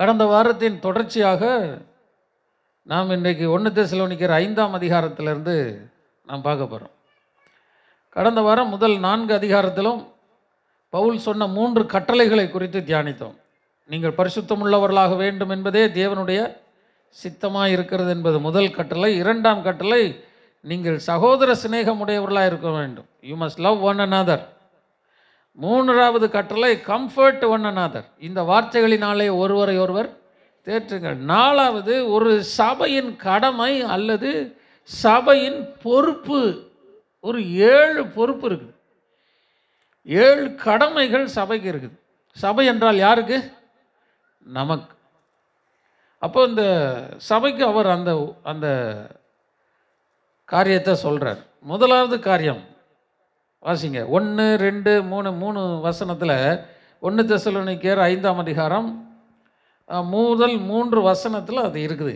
கடந்த வாரத்தின் தொடர்ச்சியாக நாம் இன்றைக்கு ஒன்று தேசலோனிக்கிற ஐந்தாம் அதிகாரத்திலிருந்து நாம் பார்க்க போகிறோம் கடந்த வாரம் முதல் நான்கு அதிகாரத்திலும் பவுல் சொன்ன மூன்று கட்டளைகளை குறித்து தியானித்தோம் நீங்கள் பரிசுத்தமுள்ளவர்களாக வேண்டும் என்பதே தேவனுடைய சித்தமாக இருக்கிறது என்பது முதல் கட்டளை இரண்டாம் கட்டளை நீங்கள் சகோதர சிநேகமுடையவர்களாக இருக்க வேண்டும் you must love one another மூன்றாவது கட்டளை கம்ஃபர்ட் ஒன் அனாதர் இந்த வார்த்தைகளினாலே ஒருவரை ஒருவர் தேற்றுங்கள் நாலாவது ஒரு சபையின் கடமை அல்லது சபையின் பொறுப்பு ஒரு ஏழு பொறுப்பு இருக்குது ஏழு கடமைகள் சபைக்கு இருக்குது சபை என்றால் யாருக்கு நமக்கு அப்போ இந்த சபைக்கு அவர் அந்த அந்த காரியத்தை சொல்கிறார் முதலாவது காரியம் வாசிங்க ஒன்று ரெண்டு மூணு மூணு வசனத்தில் ஒன்று தெசலோனிக்கேர் ஐந்தாம் அதிகாரம் முதல் மூன்று வசனத்தில் அது இருக்குது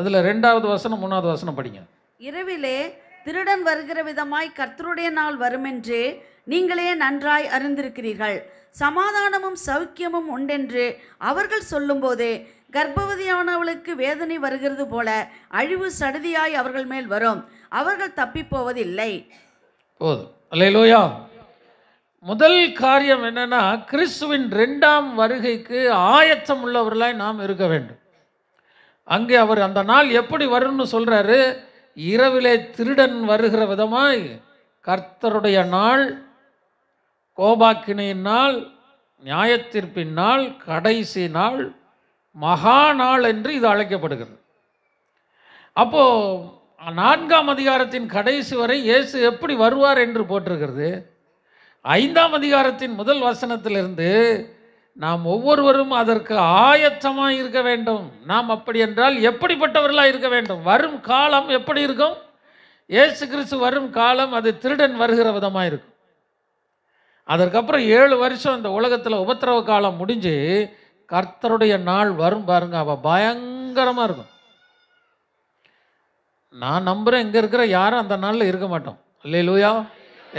அதில் ரெண்டாவது வசனம் மூணாவது வசனம் படிங்க இரவிலே திருடன் வருகிற விதமாய் கர்த்தருடைய நாள் என்று நீங்களே நன்றாய் அறிந்திருக்கிறீர்கள் சமாதானமும் சௌக்கியமும் உண்டென்று அவர்கள் சொல்லும்போதே கர்ப்பவதியானவளுக்கு வேதனை வருகிறது போல அழிவு சடுதியாய் அவர்கள் மேல் வரும் அவர்கள் தப்பிப்போவதில்லை போதும் அல்லையிலோயா முதல் காரியம் என்னென்னா கிறிஸ்துவின் ரெண்டாம் வருகைக்கு ஆயத்தம் உள்ளவர்களாய் நாம் இருக்க வேண்டும் அங்கே அவர் அந்த நாள் எப்படி வரும்னு சொல்கிறாரு இரவிலே திருடன் வருகிற விதமாய் கர்த்தருடைய நாள் கோபாக்கினையின் நாள் நியாயத்தீர்ப்பின் நாள் கடைசி நாள் மகா நாள் என்று இது அழைக்கப்படுகிறது அப்போது நான்காம் அதிகாரத்தின் கடைசி வரை இயேசு எப்படி வருவார் என்று போட்டிருக்கிறது ஐந்தாம் அதிகாரத்தின் முதல் வசனத்திலிருந்து நாம் ஒவ்வொருவரும் அதற்கு ஆயத்தமாக இருக்க வேண்டும் நாம் அப்படி என்றால் எப்படிப்பட்டவர்களாக இருக்க வேண்டும் வரும் காலம் எப்படி இருக்கும் ஏசு கிறிஸ்து வரும் காலம் அது திருடன் வருகிற விதமாக இருக்கும் அதற்கப்புறம் ஏழு வருஷம் இந்த உலகத்தில் உபத்திரவ காலம் முடிஞ்சு கர்த்தருடைய நாள் வரும் பாருங்க அவள் பயங்கரமாக இருக்கும் நான் நம்புகிறேன் இங்கே இருக்கிற யாரும் அந்த நாளில் இருக்க மாட்டோம் இல்லை லூயா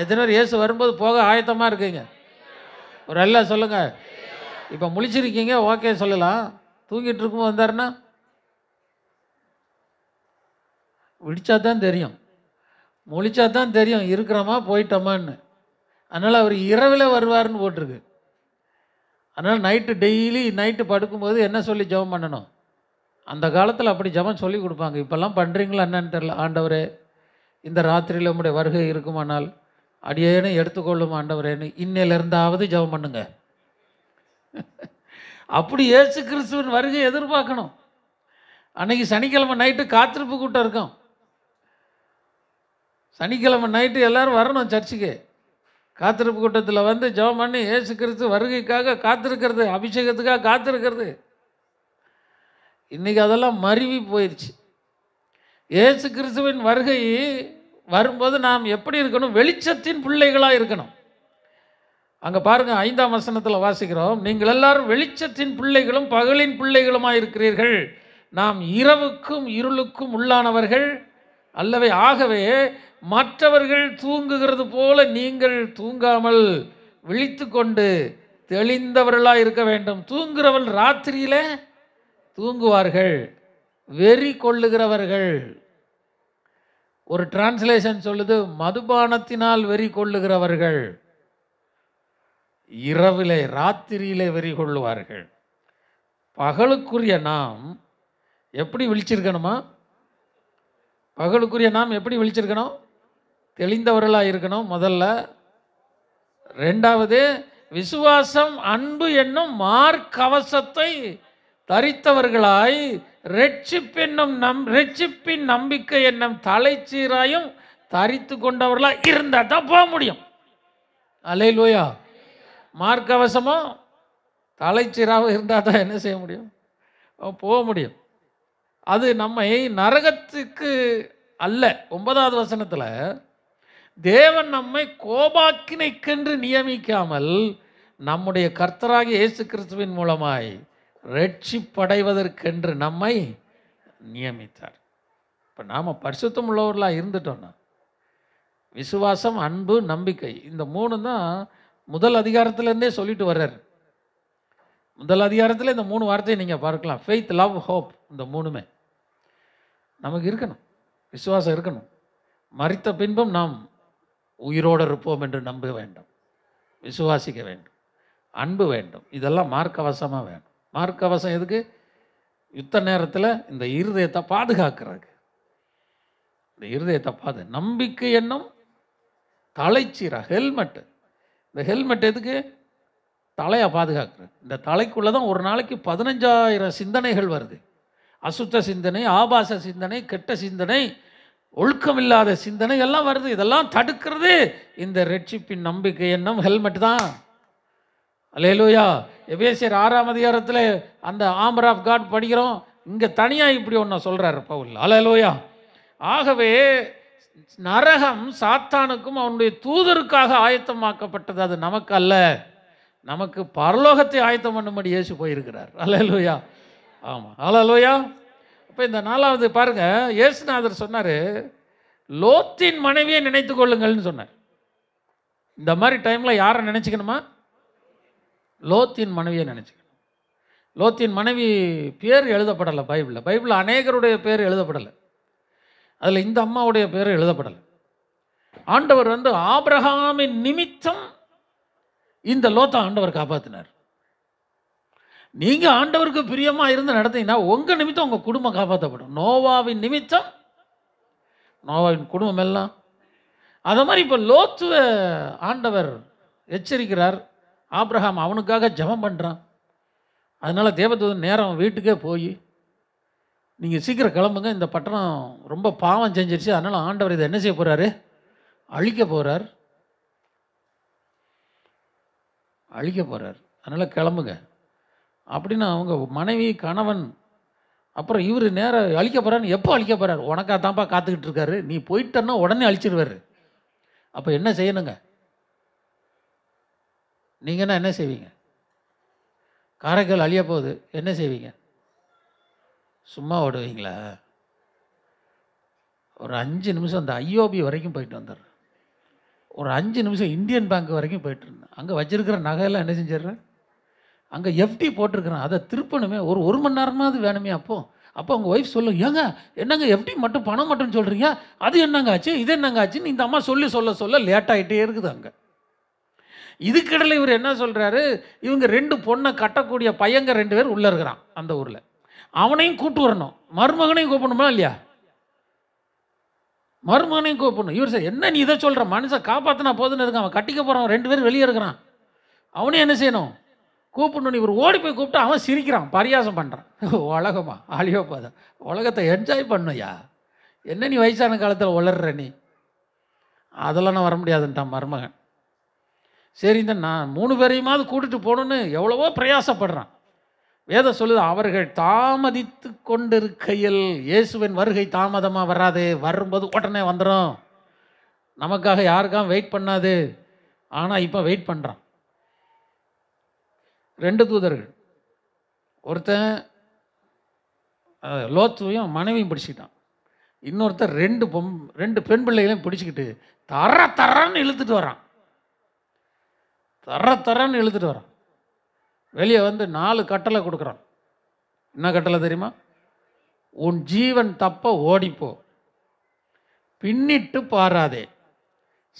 எத்தனை பேர் ஏசு வரும்போது போக ஆயத்தமாக இருக்கீங்க ஒரு அல்ல சொல்லுங்கள் இப்போ முழிச்சிருக்கீங்க ஓகே சொல்லலாம் தூங்கிட்டு இருக்கும் வந்தார்னா விழிச்சா தான் தெரியும் முழிச்சா தான் தெரியும் இருக்கிறோமா போயிட்டோமான்னு அதனால் அவர் இரவில் வருவார்னு போட்டிருக்கு அதனால் நைட்டு டெய்லி நைட்டு படுக்கும்போது என்ன சொல்லி ஜெபம் பண்ணணும் அந்த காலத்தில் அப்படி ஜபம் சொல்லி கொடுப்பாங்க இப்போல்லாம் பண்ணுறீங்களா என்னன்னு தெரில ஆண்டவரே இந்த ராத்திரியில் உங்களுடைய வருகை இருக்குமானால் அடியேனே எடுத்துக்கொள்ளும் ஆண்டவரேன்னு இன்னிலிருந்தாவது ஜபம் பண்ணுங்க அப்படி ஏசு கிறிஸ்துவின் வருகை எதிர்பார்க்கணும் அன்றைக்கி சனிக்கிழமை நைட்டு காத்திருப்பு கூட்டம் இருக்கும் சனிக்கிழமை நைட்டு எல்லோரும் வரணும் சர்ச்சுக்கு காத்திருப்பு கூட்டத்தில் வந்து ஜெபம் பண்ணி ஏசு கிறிஸ்து வருகைக்காக காத்திருக்கிறது அபிஷேகத்துக்காக காத்திருக்கிறது இன்றைக்கி அதெல்லாம் மருவி போயிடுச்சு ஏசு கிறிஸ்துவின் வருகை வரும்போது நாம் எப்படி இருக்கணும் வெளிச்சத்தின் பிள்ளைகளாக இருக்கணும் அங்கே பாருங்கள் ஐந்தாம் வசனத்தில் வாசிக்கிறோம் நீங்கள் எல்லாரும் வெளிச்சத்தின் பிள்ளைகளும் பகலின் பிள்ளைகளுமாக இருக்கிறீர்கள் நாம் இரவுக்கும் இருளுக்கும் உள்ளானவர்கள் அல்லவை ஆகவே மற்றவர்கள் தூங்குகிறது போல நீங்கள் தூங்காமல் விழித்து கொண்டு தெளிந்தவர்களாக இருக்க வேண்டும் தூங்குறவள் ராத்திரியில் தூங்குவார்கள் வெறி கொள்ளுகிறவர்கள் ஒரு டிரான்ஸ்லேஷன் சொல்லுது மதுபானத்தினால் வெறி கொள்ளுகிறவர்கள் இரவிலே ராத்திரியிலே வெறி கொள்ளுவார்கள் பகலுக்குரிய நாம் எப்படி விழிச்சிருக்கணுமா பகலுக்குரிய நாம் எப்படி விழிச்சிருக்கணும் தெளிந்தவர்களாக இருக்கணும் முதல்ல ரெண்டாவது விசுவாசம் அன்பு என்னும் மார்க்கவசத்தை தரித்தவர்களாய் ரட்சிப்பென்னும் நம் ரட்சிப்பின் நம்பிக்கை என்னும் தலைச்சீராயும் தரித்து கொண்டவர்களாக இருந்தால் தான் போக முடியும் அலையிலோயா மார்க்கவசமாக தலைச்சீராக இருந்தால் தான் என்ன செய்ய முடியும் போக முடியும் அது நம்மை நரகத்துக்கு அல்ல ஒன்பதாவது வசனத்தில் தேவன் நம்மை கோபாக்கினைக்கென்று நியமிக்காமல் நம்முடைய கர்த்தராக இயேசு கிறிஸ்துவின் மூலமாய் ரட்சிப்படைவதற்கென்று நம்மை நியமித்தார் இப்போ நாம் பரிசுத்தம் உள்ளவர்களாக இருந்துட்டோம்னா விசுவாசம் அன்பு நம்பிக்கை இந்த மூணு தான் முதல் அதிகாரத்துலேருந்தே சொல்லிட்டு வர்றார் முதல் அதிகாரத்தில் இந்த மூணு வார்த்தையை நீங்கள் பார்க்கலாம் ஃபெய்த் லவ் ஹோப் இந்த மூணுமே நமக்கு இருக்கணும் விசுவாசம் இருக்கணும் மறித்த பின்பும் நாம் உயிரோடு இருப்போம் என்று நம்ப வேண்டும் விசுவாசிக்க வேண்டும் அன்பு வேண்டும் இதெல்லாம் மார்க்கவசமாக வேண்டும் மார்க்கவசம் எதுக்கு யுத்த நேரத்தில் இந்த இருதயத்தை பாதுகாக்கிறதுக்கு இந்த இருதயத்தை பாது நம்பிக்கை என்னும் தலைச்சீர ஹெல்மெட்டு இந்த ஹெல்மெட் எதுக்கு தலையை பாதுகாக்கிறது இந்த தலைக்குள்ளே தான் ஒரு நாளைக்கு பதினஞ்சாயிரம் சிந்தனைகள் வருது அசுத்த சிந்தனை ஆபாச சிந்தனை கெட்ட சிந்தனை ஒழுக்கமில்லாத சிந்தனை எல்லாம் வருது இதெல்லாம் தடுக்கிறது இந்த ரெட்சிப்பின் நம்பிக்கை என்னும் ஹெல்மெட் தான் லோயா எபேசியர் ஆறாம் அதிகாரத்தில் அந்த ஆம்பர் ஆஃப் காட் படிக்கிறோம் இங்கே தனியாக இப்படி ஒன்று சொல்கிறார் பவுல் அலலோயா ஆகவே நரகம் சாத்தானுக்கும் அவனுடைய தூதருக்காக ஆயத்தமாக்கப்பட்டது அது நமக்கு அல்ல நமக்கு பரலோகத்தை ஆயத்தம் பண்ணும்படி இயேசு போயிருக்கிறார் அலலோயா ஆமாம் அலலோயா இப்போ இந்த நாலாவது பாருங்கள் இயேசுநாதர் சொன்னார் லோத்தின் மனைவியை நினைத்து கொள்ளுங்கள்னு சொன்னார் இந்த மாதிரி டைமில் யாரை நினச்சிக்கணுமா லோத்தின் மனைவியை நினச்சிக்கணும் லோத்தின் மனைவி பேர் எழுதப்படலை பைபிளில் பைபிளில் அநேகருடைய பேர் எழுதப்படலை அதில் இந்த அம்மாவுடைய பேர் எழுதப்படலை ஆண்டவர் வந்து ஆபிரகாமின் நிமித்தம் இந்த லோத்தை ஆண்டவர் காப்பாற்றினார் நீங்கள் ஆண்டவருக்கு பிரியமாக இருந்து நடத்தீங்கன்னா உங்கள் நிமித்தம் உங்கள் குடும்பம் காப்பாற்றப்படும் நோவாவின் நிமித்தம் நோவாவின் குடும்பம் எல்லாம் அதை மாதிரி இப்போ லோத்துவ ஆண்டவர் எச்சரிக்கிறார் ஆப்ரஹாம் அவனுக்காக ஜபம் பண்ணுறான் அதனால் தேவதூதன் நேரம் வீட்டுக்கே போய் நீங்கள் சீக்கிரம் கிளம்புங்க இந்த பட்டணம் ரொம்ப பாவம் செஞ்சிருச்சு அதனால் ஆண்டவர் இதை என்ன செய்ய போகிறாரு அழிக்க போகிறார் அழிக்க போகிறார் அதனால் கிளம்புங்க அப்படின்னு அவங்க மனைவி கணவன் அப்புறம் இவர் நேரம் அழிக்க போகிறான்னு எப்போ அழிக்க போகிறார் உனக்காக தான்ப்பா காத்துக்கிட்டு இருக்காரு நீ போயிட்டன்னா உடனே அழிச்சிடுவார் அப்போ என்ன செய்யணுங்க நீங்கன்னா என்ன செய்வீங்க காரைக்கால் அழிய போகுது என்ன செய்வீங்க சும்மா ஓடுவீங்களா ஒரு அஞ்சு நிமிஷம் அந்த ஐஓபி வரைக்கும் போயிட்டு வந்துடுறேன் ஒரு அஞ்சு நிமிஷம் இந்தியன் பேங்க் வரைக்கும் போயிட்டு இருந்தேன் அங்கே வச்சிருக்கிற நகையெல்லாம் என்ன செஞ்சிடுறேன் அங்கே எஃப்டி போட்டிருக்கிறேன் அதை திருப்பணுமே ஒரு ஒரு மணி நேரமாவது வேணுமே அப்போ அப்போ உங்கள் ஒய்ஃப் சொல்லும் ஏங்க என்னங்க எஃப்டி மட்டும் பணம் மட்டும் சொல்கிறீங்க அது என்னங்க ஆச்சு இது என்னங்க ஆச்சுன்னு இந்த அம்மா சொல்லி சொல்ல சொல்ல லேட் ஆகிட்டே இருக்குது அங்கே இதுக்கிடையில் இவர் என்ன சொல்கிறாரு இவங்க ரெண்டு பொண்ணை கட்டக்கூடிய பையங்க ரெண்டு பேர் உள்ளே இருக்கிறான் அந்த ஊரில் அவனையும் கூப்பிட்டு வரணும் மருமகனையும் கூப்பிடணுமா இல்லையா மருமகனையும் கூப்பிடணும் இவர் சார் என்ன நீ இதை சொல்கிற மனுஷன் காப்பாற்றினா போதுன்னு இருக்கான் அவன் கட்டிக்க போகிறான் ரெண்டு பேரும் வெளியே இருக்கிறான் அவனையும் என்ன செய்யணும் கூப்பிடணும் இவர் ஓடி போய் கூப்பிட்டு அவன் சிரிக்கிறான் பரியாசம் பண்ணுறான் உலகமா ஆலியோ பாத உலகத்தை என்ஜாய் பண்ணுயா என்ன நீ வயசான காலத்தில் உளர்ற நீ அதெல்லாம் நான் வர முடியாதுன்ட்டான் மருமகன் சரி இந்த நான் மூணு பேரையுமாவது கூட்டிகிட்டு போகணுன்னு எவ்வளவோ பிரயாசப்படுறான் வேதம் சொல்லுது அவர்கள் தாமதித்து கொண்டிருக்கையில் இயேசுவின் வருகை தாமதமாக வராது வரும்போது உடனே வந்துடும் நமக்காக யாருக்காம் வெயிட் பண்ணாது ஆனால் இப்போ வெயிட் பண்ணுறான் ரெண்டு தூதர்கள் ஒருத்தன் லோத்துவையும் மனைவியும் பிடிச்சிக்கிட்டான் இன்னொருத்தர் ரெண்டு பொம் ரெண்டு பெண் பிள்ளைகளையும் பிடிச்சிக்கிட்டு தர தரன்னு இழுத்துட்டு வரான் தர தரன்னு இழுத்துட்டு வரோம் வெளியே வந்து நாலு கட்டளை கொடுக்குறான் என்ன கட்டளை தெரியுமா உன் ஜீவன் தப்ப ஓடிப்போ பின்னிட்டு பாராதே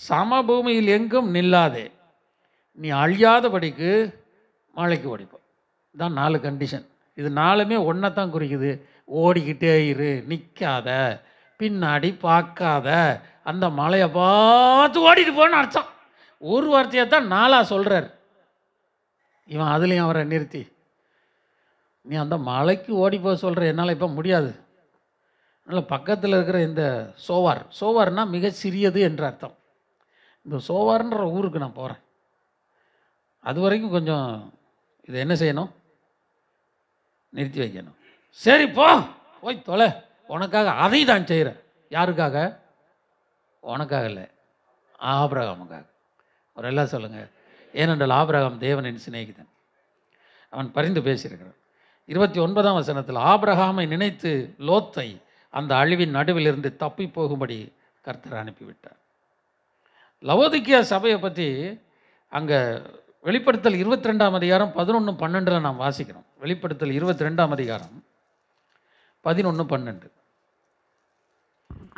சமபூமியில் எங்கும் நில்லாதே நீ அழியாதபடிக்கு மழைக்கு ஓடிப்போ இதுதான் நாலு கண்டிஷன் இது நாலுமே ஒன்றை தான் குறிக்குது ஓடிக்கிட்டே இரு நிற்காத பின்னாடி பார்க்காத அந்த மலையை பார்த்து ஓடிட்டு போன்னு அர்த்தம் ஒரு வார்த்தையை தான் நாளாக சொல்கிறார் இவன் அதுலேயும் அவரை நிறுத்தி நீ அந்த மலைக்கு ஓடி போக சொல்கிற என்னால் இப்போ முடியாது அதனால் பக்கத்தில் இருக்கிற இந்த சோவார் சோவார்னால் மிக சிறியது என்ற அர்த்தம் இந்த சோவார்ன்ற ஊருக்கு நான் போகிறேன் அது வரைக்கும் கொஞ்சம் இதை என்ன செய்யணும் நிறுத்தி வைக்கணும் சரி போ போய் தொலை உனக்காக அதை தான் செய்கிறேன் யாருக்காக உனக்காக இல்லை ஆபிரகாமுக்காக அவர் எல்லாம் சொல்லுங்கள் ஏனென்றால் ஆபிரகாம் தேவனின் சிநேகிதன் அவன் பரிந்து பேசியிருக்கிறான் இருபத்தி ஒன்பதாம் வசனத்தில் ஆபிரகாமை நினைத்து லோத்தை அந்த அழிவின் நடுவிலிருந்து தப்பி போகும்படி கர்த்தர் அனுப்பிவிட்டார் லவோதிக்கியா சபையை பற்றி அங்கே வெளிப்படுத்தல் இருபத்தி ரெண்டாம் அதிகாரம் பதினொன்று பன்னெண்டில் நாம் வாசிக்கிறோம் வெளிப்படுத்தல் இருபத்தி ரெண்டாம் அதிகாரம் பதினொன்று பன்னெண்டு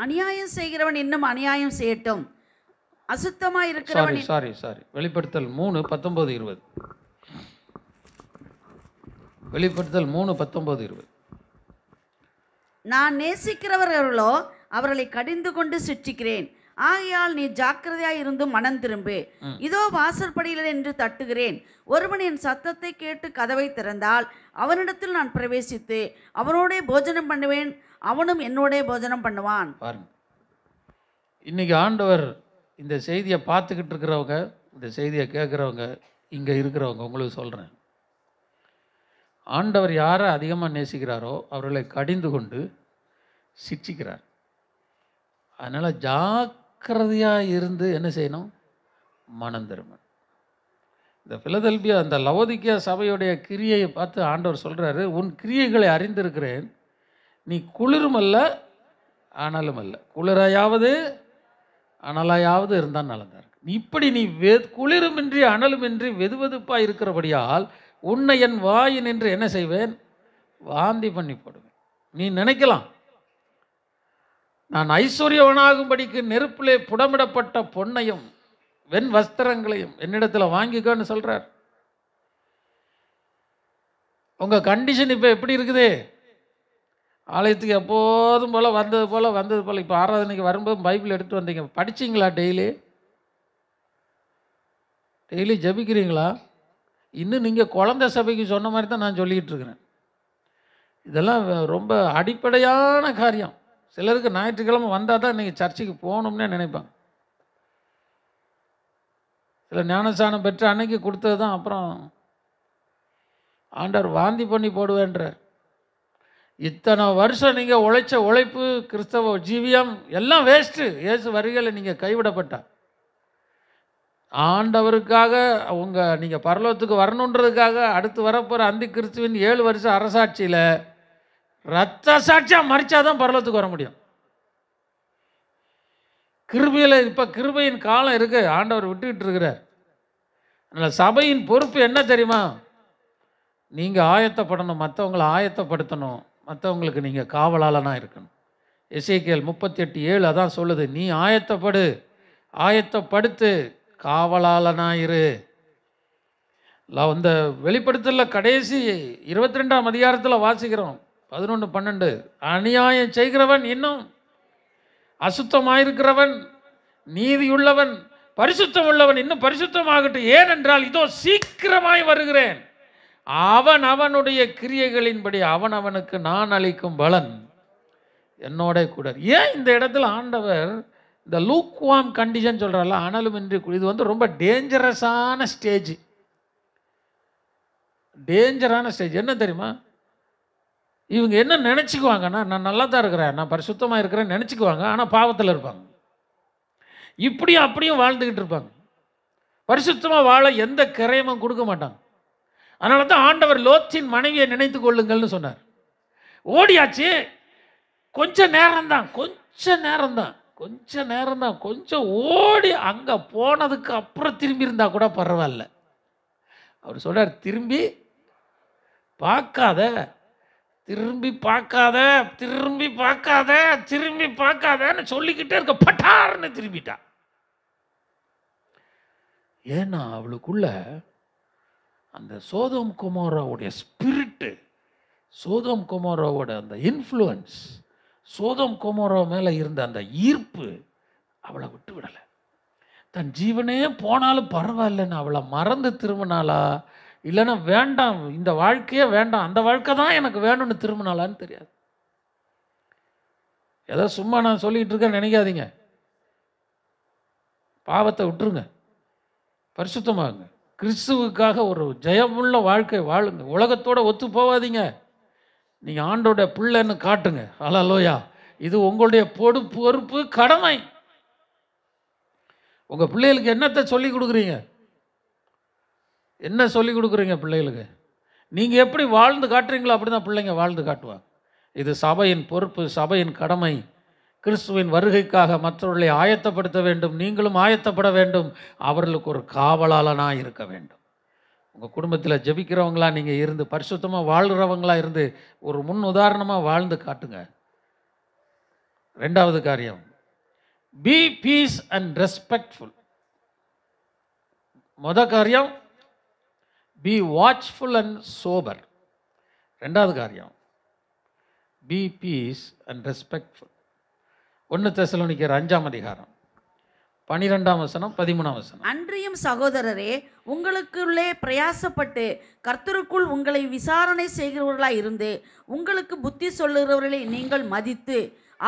அநியாயம் செய்கிறவன் இன்னும் அநியாயம் செய்யட்டும் அசுத்தமாக இருக்கிறவன் சாரி சாரி வெளிப்படுத்தல் மூணு பத்தொம்போது இருபது வெளிப்படுத்தல் மூணு பத்தொம்போது இருபது நான் நேசிக்கிறவர்களோ அவர்களை கடிந்து கொண்டு சிற்றிக்கிறேன் ஆகையால் நீ ஜாக்கிரதையாக இருந்து மனம் திரும்பு இதோ வாசற்படியில் என்று தட்டுகிறேன் ஒருவன் என் சத்தத்தை கேட்டு கதவை திறந்தால் அவனிடத்தில் நான் பிரவேசித்து அவனோடே போஜனம் பண்ணுவேன் அவனும் என்னோடே போஜனம் பண்ணுவான் இன்னைக்கு ஆண்டவர் இந்த செய்தியை பார்த்துக்கிட்டு இருக்கிறவங்க இந்த செய்தியை கேட்குறவங்க இங்கே இருக்கிறவங்க உங்களுக்கு சொல்கிறேன் ஆண்டவர் யாரை அதிகமாக நேசிக்கிறாரோ அவர்களை கடிந்து கொண்டு சிக்ஷிக்கிறார் அதனால் ஜாக்கிரதையாக இருந்து என்ன செய்யணும் மனம் திரும்பணும் இந்த பிலதெல்பியா அந்த லவோதிக்கியா சபையுடைய கிரியையை பார்த்து ஆண்டவர் சொல்கிறாரு உன் கிரியைகளை அறிந்திருக்கிறேன் நீ குளிரும் அல்ல ஆனாலும் அல்ல குளிரையாவது அனலாயாவது இருந்தால் நல்லதாக இருக்கு இப்படி நீ வெ குளிருமின்றி அனலுமின்றி வெதுவெதுப்பாக இருக்கிறபடியால் உன்னை என் வாயு நின்று என்ன செய்வேன் வாந்தி பண்ணி போடுவேன் நீ நினைக்கலாம் நான் ஐஸ்வர்யவனாகும்படிக்கு நெருப்பிலே புடமிடப்பட்ட பொன்னையும் வெண் வஸ்திரங்களையும் என்னிடத்தில் வாங்கிக்கோன்னு சொல்கிறார் உங்கள் கண்டிஷன் இப்போ எப்படி இருக்குது ஆலயத்துக்கு எப்போதும் போல் வந்தது போல் வந்தது போல் இப்போ ஆராதனைக்கு வரும்போது பைபிள் எடுத்து வந்தீங்க படிச்சிங்களா டெய்லி டெய்லி ஜபிக்கிறீங்களா இன்னும் நீங்கள் குழந்த சபைக்கு சொன்ன மாதிரி தான் நான் சொல்லிக்கிட்டு இருக்கிறேன் இதெல்லாம் ரொம்ப அடிப்படையான காரியம் சிலருக்கு ஞாயிற்றுக்கிழமை வந்தால் தான் நீங்கள் சர்ச்சுக்கு போகணும்னே நினைப்பாங்க சில ஞானஸ்தானம் பெற்ற அன்னைக்கு கொடுத்தது தான் அப்புறம் ஆண்டவர் வாந்தி பண்ணி போடுவேன்றார் இத்தனை வருஷம் நீங்கள் உழைச்ச உழைப்பு கிறிஸ்தவ ஜீவியம் எல்லாம் வேஸ்ட்டு இயேசு வருகையில் நீங்கள் கைவிடப்பட்ட ஆண்டவருக்காக உங்கள் நீங்கள் பரலோகத்துக்கு வரணுன்றதுக்காக அடுத்து வரப்போகிற அந்தி கிறிஸ்துவின் ஏழு வருஷம் அரசாட்சியில் ரத்த சாட்சியாக மறிச்சாதான் பரலோகத்துக்கு வர முடியும் கிருபியில் இப்போ கிருபையின் காலம் இருக்குது ஆண்டவர் விட்டுக்கிட்டு இருக்கிறார் அதனால் சபையின் பொறுப்பு என்ன தெரியுமா நீங்கள் ஆயத்தப்படணும் மற்றவங்களை ஆயத்தப்படுத்தணும் மற்றவங்களுக்கு நீங்கள் காவலாளனாக இருக்கணும் இசைக்கியல் முப்பத்தி எட்டு ஏழு அதான் சொல்லுது நீ ஆயத்தப்படு ஆயத்தப்படுத்து காவலாளனாயிரு அந்த வெளிப்படுத்தல கடைசி இருபத்தி ரெண்டாம் அதிகாரத்தில் வாசிக்கிறோம் பதினொன்று பன்னெண்டு அநியாயம் செய்கிறவன் இன்னும் அசுத்தமாயிருக்கிறவன் நீதியுள்ளவன் பரிசுத்தம் உள்ளவன் இன்னும் பரிசுத்தமாகட்டும் ஏனென்றால் இதோ சீக்கிரமாய் வருகிறேன் அவன் அவனுடைய கிரியைகளின்படி அவன் அவனுக்கு நான் அளிக்கும் பலன் என்னோட கூட ஏன் இந்த இடத்துல ஆண்டவர் இந்த லூக்வாம் கண்டிஷன் சொல்கிறால அனலுமின்றி இது வந்து ரொம்ப டேஞ்சரஸான ஸ்டேஜ் டேஞ்சரான ஸ்டேஜ் என்ன தெரியுமா இவங்க என்ன நினச்சிக்குவாங்கன்னா நான் நல்லா தான் இருக்கிறேன் நான் பரிசுத்தமாக இருக்கிறேன் நினச்சிக்குவாங்க ஆனால் பாவத்தில் இருப்பாங்க இப்படியும் அப்படியும் வாழ்ந்துக்கிட்டு இருப்பாங்க பரிசுத்தமாக வாழ எந்த கிரயமும் கொடுக்க மாட்டாங்க அதனால தான் ஆண்டவர் லோத்தின் மனைவியை நினைத்து கொள்ளுங்கள்னு சொன்னார் ஓடியாச்சு கொஞ்ச நேரம்தான் கொஞ்ச நேரம்தான் கொஞ்ச நேரம்தான் கொஞ்சம் ஓடி அங்கே போனதுக்கு அப்புறம் திரும்பி இருந்தால் கூட பரவாயில்ல அவர் சொல்கிறார் திரும்பி பார்க்காத திரும்பி பார்க்காத திரும்பி பார்க்காத திரும்பி பார்க்காதன்னு சொல்லிக்கிட்டே இருக்க பட்டாருன்னு திரும்பிட்டா ஏன்னா அவளுக்குள்ள அந்த சோதம் குமாராவுடைய ஸ்பிரிட்டு சோதம் குமாராவோட அந்த இன்ஃப்ளூயன்ஸ் சோதம் குமாரா மேலே இருந்த அந்த ஈர்ப்பு அவளை விட்டு விடலை தன் ஜீவனே போனாலும் பரவாயில்லன்னு அவளை மறந்து திரும்பினாளா இல்லைன்னா வேண்டாம் இந்த வாழ்க்கையே வேண்டாம் அந்த வாழ்க்கை தான் எனக்கு வேணும்னு திரும்பினாலான்னு தெரியாது ஏதோ சும்மா நான் சொல்லிகிட்டு இருக்கேன் நினைக்காதீங்க பாவத்தை விட்டுருங்க பரிசுத்தமாகுங்க கிறிஸ்துவுக்காக ஒரு ஜெயமுள்ள வாழ்க்கை வாழுங்க உலகத்தோடு ஒத்து போவாதீங்க நீங்கள் ஆண்டோடைய பிள்ளைன்னு காட்டுங்க அலலோயா இது உங்களுடைய பொடு பொறுப்பு கடமை உங்கள் பிள்ளைகளுக்கு என்னத்தை சொல்லி கொடுக்குறீங்க என்ன சொல்லி கொடுக்குறீங்க பிள்ளைகளுக்கு நீங்கள் எப்படி வாழ்ந்து காட்டுறீங்களோ அப்படி தான் பிள்ளைங்க வாழ்ந்து காட்டுவாங்க இது சபையின் பொறுப்பு சபையின் கடமை கிறிஸ்துவின் வருகைக்காக மற்றவர்களை ஆயத்தப்படுத்த வேண்டும் நீங்களும் ஆயத்தப்பட வேண்டும் அவர்களுக்கு ஒரு காவலாளனாக இருக்க வேண்டும் உங்கள் குடும்பத்தில் ஜபிக்கிறவங்களாக நீங்கள் இருந்து பரிசுத்தமாக வாழ்கிறவங்களா இருந்து ஒரு முன் உதாரணமாக வாழ்ந்து காட்டுங்க ரெண்டாவது காரியம் பி பீஸ் அண்ட் ரெஸ்பெக்ட்ஃபுல் மொத காரியம் பி வாட்ச்ஃபுல் அண்ட் சோபர் ரெண்டாவது காரியம் பி பீஸ் அண்ட் ரெஸ்பெக்ட்ஃபுல் ஒன்று தெசலோனிக்கிற அஞ்சாம் அதிகாரம் பனிரெண்டாம் வசனம் பதிமூணாம் வசனம் அன்றியும் சகோதரரே உங்களுக்குள்ளே பிரயாசப்பட்டு கர்த்தருக்குள் உங்களை விசாரணை செய்கிறவர்களாக இருந்து உங்களுக்கு புத்தி சொல்லுகிறவர்களை நீங்கள் மதித்து